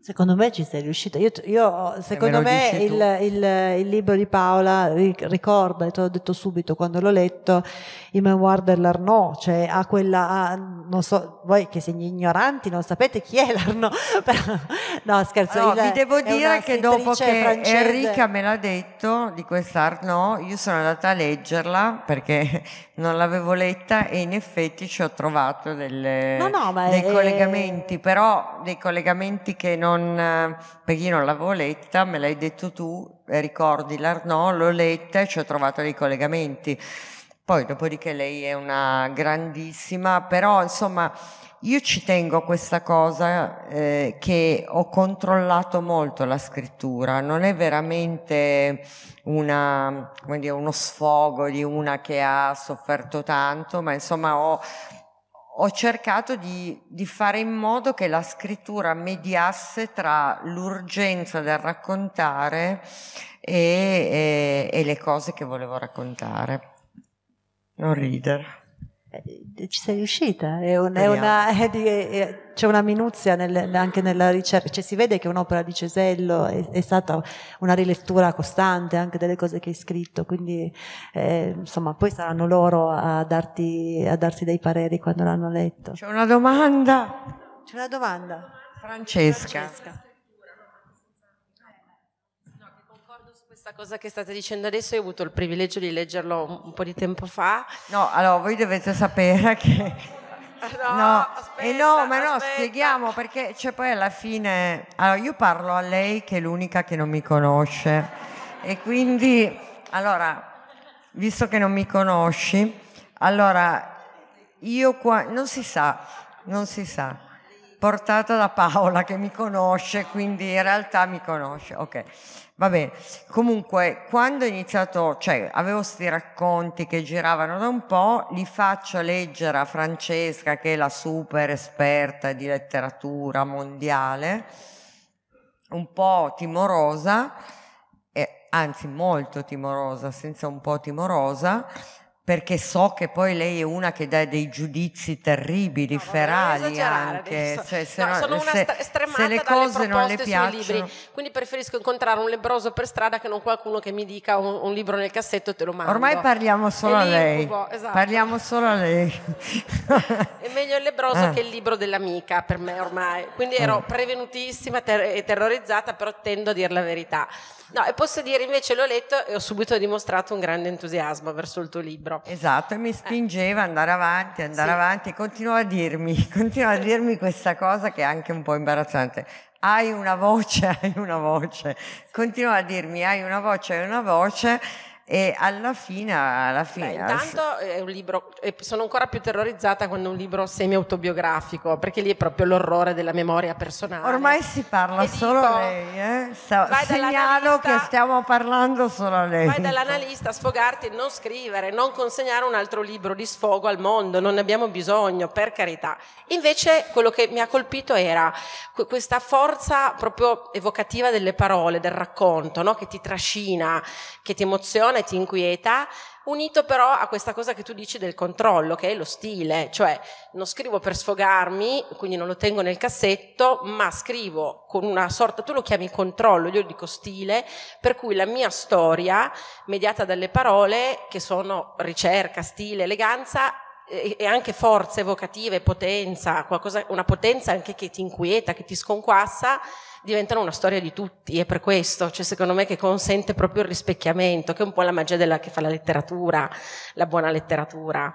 Secondo me ci sei riuscita. Io, io secondo me, il, il, il, libro di Paola ricorda, e te l'ho detto subito quando l'ho letto, i memoir dell'Arnaud, cioè ha quella, ha, non so, voi che siete ignoranti non sapete chi è l'Arnaud, [LAUGHS] no scherzo. No, il, vi devo dire che dopo che francese. Enrica me l'ha detto di questa Arnaud, io sono andata a leggerla perché [LAUGHS] non l'avevo letta e in effetti ci ho trovato delle, no, no, dei è, collegamenti, però dei collegamenti che non non, eh, Pechino l'avevo letta, me l'hai detto tu, eh, ricordi l'Arnaud, l'ho letta e ci ho trovato dei collegamenti. Poi dopodiché lei è una grandissima, però insomma io ci tengo a questa cosa eh, che ho controllato molto la scrittura, non è veramente una, dire, uno sfogo di una che ha sofferto tanto, ma insomma ho ho cercato di, di, fare in modo che la scrittura mediasse tra l'urgenza del raccontare e, e, e le cose che volevo raccontare. Non ridere. Eh, ci sei riuscita, è un, è una, è di, è, c'è una minuzia nel, anche nella ricerca, cioè, si vede che un'opera di Cesello è, stata una rilettura costante anche delle cose che hai scritto, quindi eh, insomma poi saranno loro a darti, a darti, dei pareri quando l'hanno letto. C'è una domanda? C'è una domanda? Francesca. Francesca. Questa cosa che state dicendo adesso, io ho avuto il privilegio di leggerlo un po' di tempo fa. No, allora voi dovete sapere che... Ah, no, no. Aspetta, eh no ma no, aspetta. spieghiamo perché cioè, poi alla fine... Allora, io parlo a lei che è l'unica che non mi conosce e quindi, allora, visto che non mi conosci, allora, io qua... Non si sa, non si sa portata da Paola che mi conosce, quindi in realtà mi conosce. Ok. Va bene, comunque quando ho iniziato, cioè avevo questi racconti che giravano da un po', li faccio leggere a Francesca che è la super esperta di letteratura mondiale, un po' timorosa, eh, anzi molto timorosa, senza un po' timorosa, perché so che poi lei è una che dà dei giudizi terribili, no, ferali anche, cioè, se, no, no, se, se, le cose non le piacciono. Quindi preferisco incontrare un lebroso per strada che non qualcuno che mi dica un, un libro nel cassetto e te lo mando. Ormai parliamo solo a lei. Esatto. Parliamo solo a lei. [LAUGHS] è meglio il lebroso eh. che il libro dell'amica per me ormai. Quindi ero ah. prevenutissima ter- e terrorizzata, però tendo a dire la verità. No, e posso dire invece l'ho letto e ho subito dimostrato un grande entusiasmo verso il tuo libro Esatto, e mi eh. spingeva ad andare avanti, andare sì. avanti, continuava a dirmi, [LAUGHS] continuava a dirmi questa cosa che è anche un po' imbarazzante. Hai una voce, [LAUGHS] hai una voce. Continuava a dirmi hai una voce, hai una voce e alla fine, alla fine Beh, intanto è un libro, eh, sono ancora più terrorizzata quando è un libro semi-autobiografico, perché lì è proprio l'orrore della memoria personale. Ormai si parla e solo dico, lei, eh? segnalo che stiamo parlando solo a lei. Vai dall'analista a sfogarti, non scrivere, non consegnare un altro libro di sfogo al mondo, non ne abbiamo bisogno, per carità. Invece quello che mi ha colpito era questa forza proprio evocativa delle parole, del racconto, no? che ti trascina, che ti emoziona e ti inquieta, unito però a questa cosa che tu dici del controllo, che è lo stile, cioè non scrivo per sfogarmi, quindi non lo tengo nel cassetto, ma scrivo con una sorta, tu lo chiami controllo, io dico stile, per cui la mia storia, mediata dalle parole, che sono ricerca, stile, eleganza, e anche forza evocativa e potenza, qualcosa, una potenza anche che ti inquieta, che ti sconquassa, diventano una storia di tutti, E per questo, cioè secondo me che consente proprio il rispecchiamento, che è un po' la magia della, che fa la letteratura, la buona letteratura.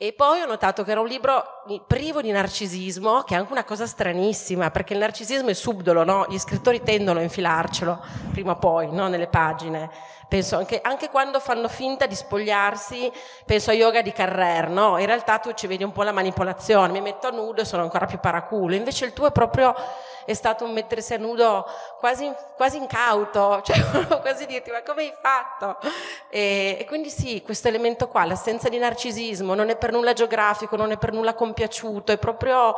E poi ho notato che era un libro privo di narcisismo, che è anche una cosa stranissima, perché il narcisismo è subdolo, no? Gli scrittori tendono a infilarcelo prima o poi, no? Nelle pagine penso anche, anche, quando fanno finta di spogliarsi, penso a yoga di Carrer, no? In realtà tu ci vedi un po' la manipolazione, mi metto a nudo e sono ancora più paraculo, invece il tuo è proprio, è stato un mettersi a nudo quasi, quasi incauto, [LAUGHS] cioè quasi dirti ma come hai fatto? E, e quindi sì, questo elemento qua, l'assenza di narcisismo, non è per nulla geografico, non è per nulla compiaciuto, è proprio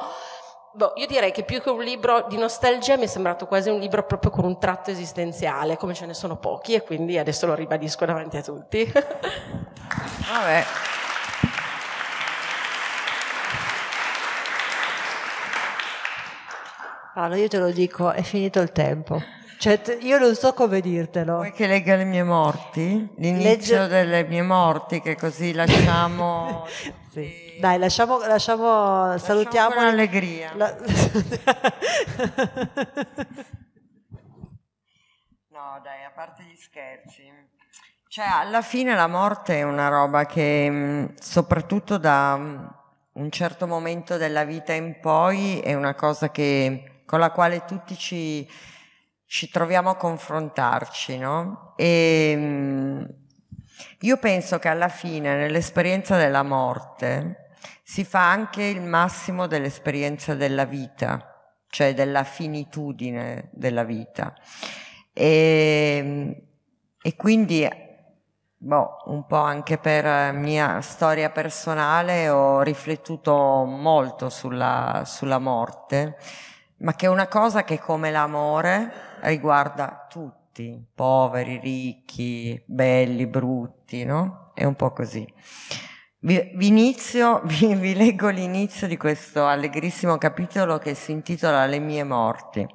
boh, io direi che più che un libro di nostalgia mi è sembrato quasi un libro proprio con un tratto esistenziale, come ce ne sono pochi e quindi adesso lo ribadisco davanti a tutti. [LAUGHS] Vabbè. Paolo, io te lo dico, è finito il tempo. Cioè, io non so come dirtelo. Vuoi che legga le mie morti? L'inizio Legge... delle mie morti, che così lasciamo... [LAUGHS] sì. Dai, lasciamo, lasciamo, lasciamo salutiamo... Con allegria. La... [LAUGHS] no, dai, a parte gli scherzi. Cioè, alla fine la morte è una roba che, mm, soprattutto da mm, un certo momento della vita in poi, è una cosa che, con la quale tutti ci ci troviamo a confrontarci, no? E ehm, io penso che alla fine nell'esperienza della morte si fa anche il massimo dell'esperienza della vita, cioè della finitudine della vita. E, ehm, e quindi, boh, un po' anche per mia storia personale, ho riflettuto molto sulla, sulla morte, ma che è una cosa che come l'amore riguarda tutti, poveri, ricchi, belli, brutti, no? È un po' così. Vi, vi, inizio, [LAUGHS] vi, vi leggo l'inizio di questo allegrissimo capitolo che si intitola Le mie morti.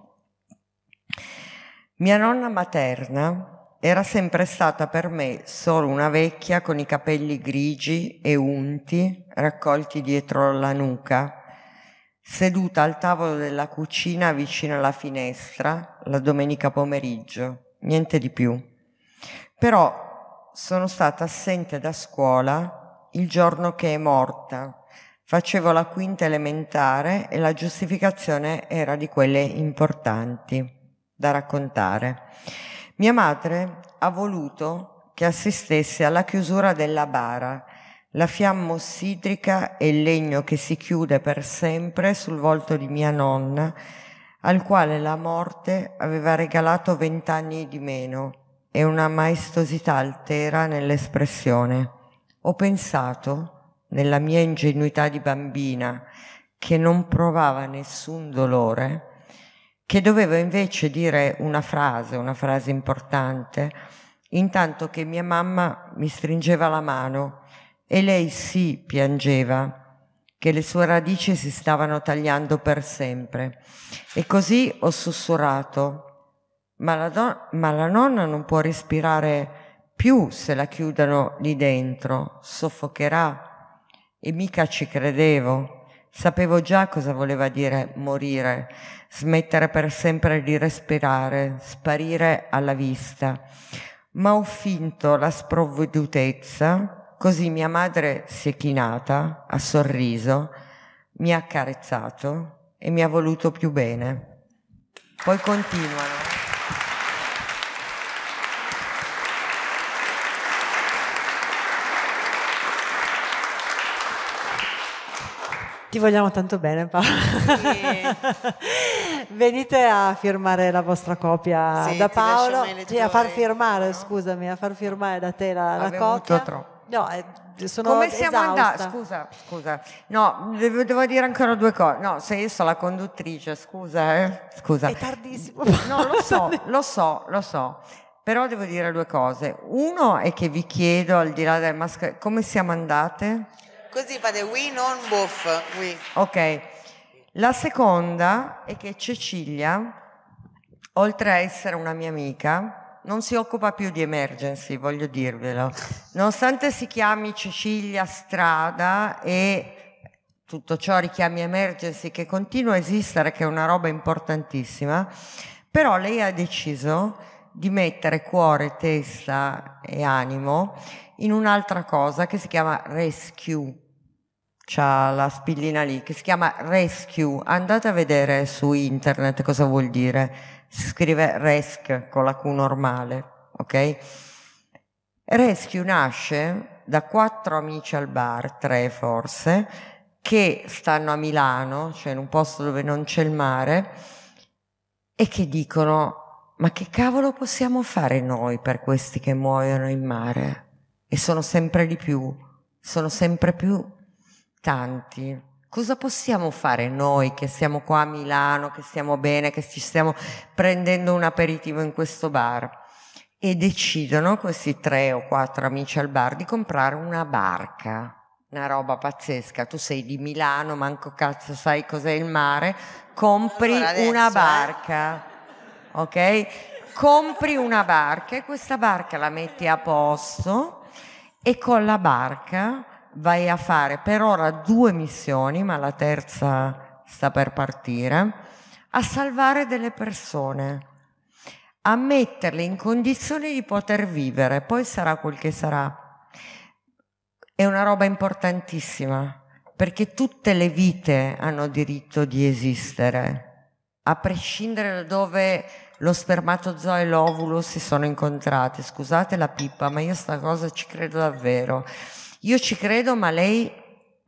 Mia nonna materna era sempre stata per me solo una vecchia con i capelli grigi e unti raccolti dietro la nuca seduta al tavolo della cucina vicino alla finestra la domenica pomeriggio, niente di più. Però sono stata assente da scuola il giorno che è morta. Facevo la quinta elementare e la giustificazione era di quelle importanti da raccontare. Mia madre ha voluto che assistesse alla chiusura della bara la fiamma ossidrica e il legno che si chiude per sempre sul volto di mia nonna, al quale la morte aveva regalato vent'anni di meno e una maestosità altera nell'espressione. Ho pensato, nella mia ingenuità di bambina, che non provava nessun dolore, che dovevo invece dire una frase, una frase importante, intanto che mia mamma mi stringeva la mano e lei sì piangeva che le sue radici si stavano tagliando per sempre. E così ho sussurrato, ma la, don- ma la nonna non può respirare più se la chiudono lì dentro, soffocherà. E mica ci credevo. Sapevo già cosa voleva dire morire, smettere per sempre di respirare, sparire alla vista, ma ho finto la sprovvedutezza Così mia madre si è chinata, ha sorriso, mi ha carezzato e mi ha voluto più bene. Poi continuano. Ti vogliamo tanto bene Paolo. Sì. [LAUGHS] Venite a firmare la vostra copia sì, da Paolo, cioè, a far firmare, no? scusami, a far firmare da te la, Avevo la copia. Troppo. No, eh, sono Come siamo andati? Scusa, scusa. No, devo, devo, dire ancora due cose. No, se io sono la conduttrice, scusa, eh. Scusa. È tardissimo. [LAUGHS] No, lo so, [LAUGHS] lo so, lo so. Però devo dire due cose. Uno è che vi chiedo, al di là del maschere, come siamo andate? Così fate we non buff. We. Ok. La seconda è che Cecilia, oltre a essere una mia amica, non si occupa più di emergency, voglio dirvelo. Nonostante si chiami Cecilia Strada e tutto ciò richiami emergency che continua a esistere, che è una roba importantissima, però lei ha deciso di mettere cuore, testa e animo in un'altra cosa che si chiama Rescue. C'ha la spillina lì che si chiama Rescue. Andate a vedere su internet cosa vuol dire si scrive RESC con la Q normale, ok? Rescue nasce da quattro amici al bar, tre forse, che stanno a Milano, cioè in un posto dove non c'è il mare, e che dicono, ma che cavolo possiamo fare noi per questi che muoiono in mare? E sono sempre di più, sono sempre più tanti cosa possiamo fare noi che siamo qua a Milano, che stiamo bene, che ci stiamo prendendo un aperitivo in questo bar? E decidono questi tre o quattro amici al bar di comprare una barca, una roba pazzesca. Tu sei di Milano, manco cazzo sai cos'è il mare, compri allora adesso, una eh. barca, eh? ok? Compri una barca e questa barca la metti a posto e con la barca vai a fare per ora due missioni, ma la terza sta per partire, a salvare delle persone, a metterle in condizione di poter vivere, poi sarà quel che sarà. È una roba importantissima, perché tutte le vite hanno diritto di esistere, a prescindere da dove lo spermatozoo e l'ovulo si sono incontrati. Scusate la pippa, ma io sta cosa ci credo davvero io ci credo, ma lei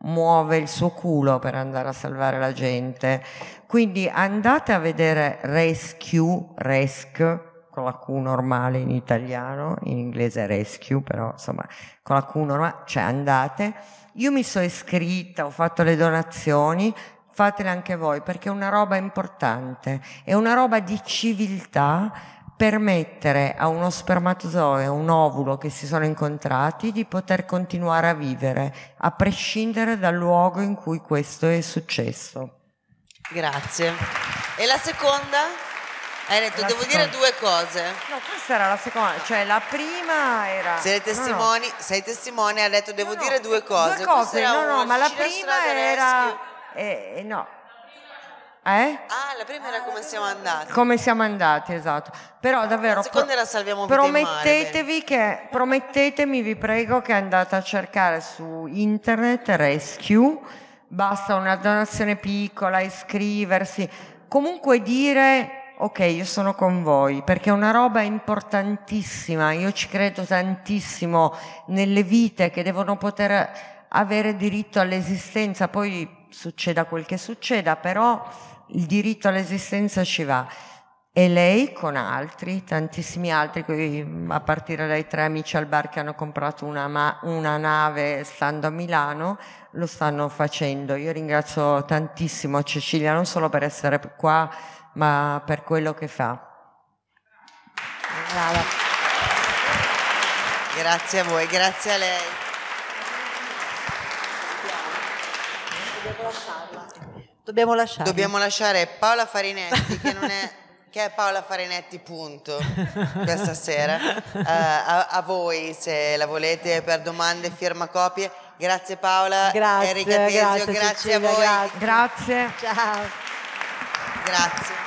muove il suo culo per andare a salvare la gente. Quindi andate a vedere Rescue, Resc, con la Q normale in italiano, in inglese Rescue, però insomma con la Q normale, cioè andate. Io mi sono iscritta, ho fatto le donazioni, fatele anche voi perché è una roba importante, è una roba di civiltà permettere a uno spermatozoo e un ovulo che si sono incontrati di poter continuare a vivere, a prescindere dal luogo in cui questo è successo. Grazie. E la seconda? Hai detto, la devo seconda. dire due cose. No, questa era la seconda, cioè la prima era... Sei testimoni, no, no. sei testimone, hai detto, devo no, dire due cose. Due cose, no, no, ma la prima era... Eh, eh no, eh? Ah, la prima era come siamo andati. Come siamo andati, esatto. Però davvero... La seconda pro- la salviamo un promettetevi che, Promettetemi, vi prego, che andate a cercare su internet Rescue. Basta una donazione piccola, iscriversi. Comunque dire, ok, io sono con voi, perché è una roba importantissima. Io ci credo tantissimo nelle vite che devono poter avere diritto all'esistenza. Poi succeda quel che succeda, però il diritto all'esistenza ci va. E lei con altri, tantissimi altri, a partire dai tre amici al bar che hanno comprato una, una nave stando a Milano, lo stanno facendo. Io ringrazio tantissimo Cecilia non solo per essere qua, ma per quello che fa. Brava. Grazie a voi, grazie a lei. Dobbiamo lasciare. Dobbiamo lasciare Paola Farinetti, che non è [LAUGHS] che è Paola Farinetti, punto, questa [LAUGHS] sera. Uh, eh, a, a, voi, se la volete, per domande, firma copie. Grazie Paola, grazie, Enrica Tesio, grazie, grazie, grazie, a voi. Grazie. Ciao. Grazie.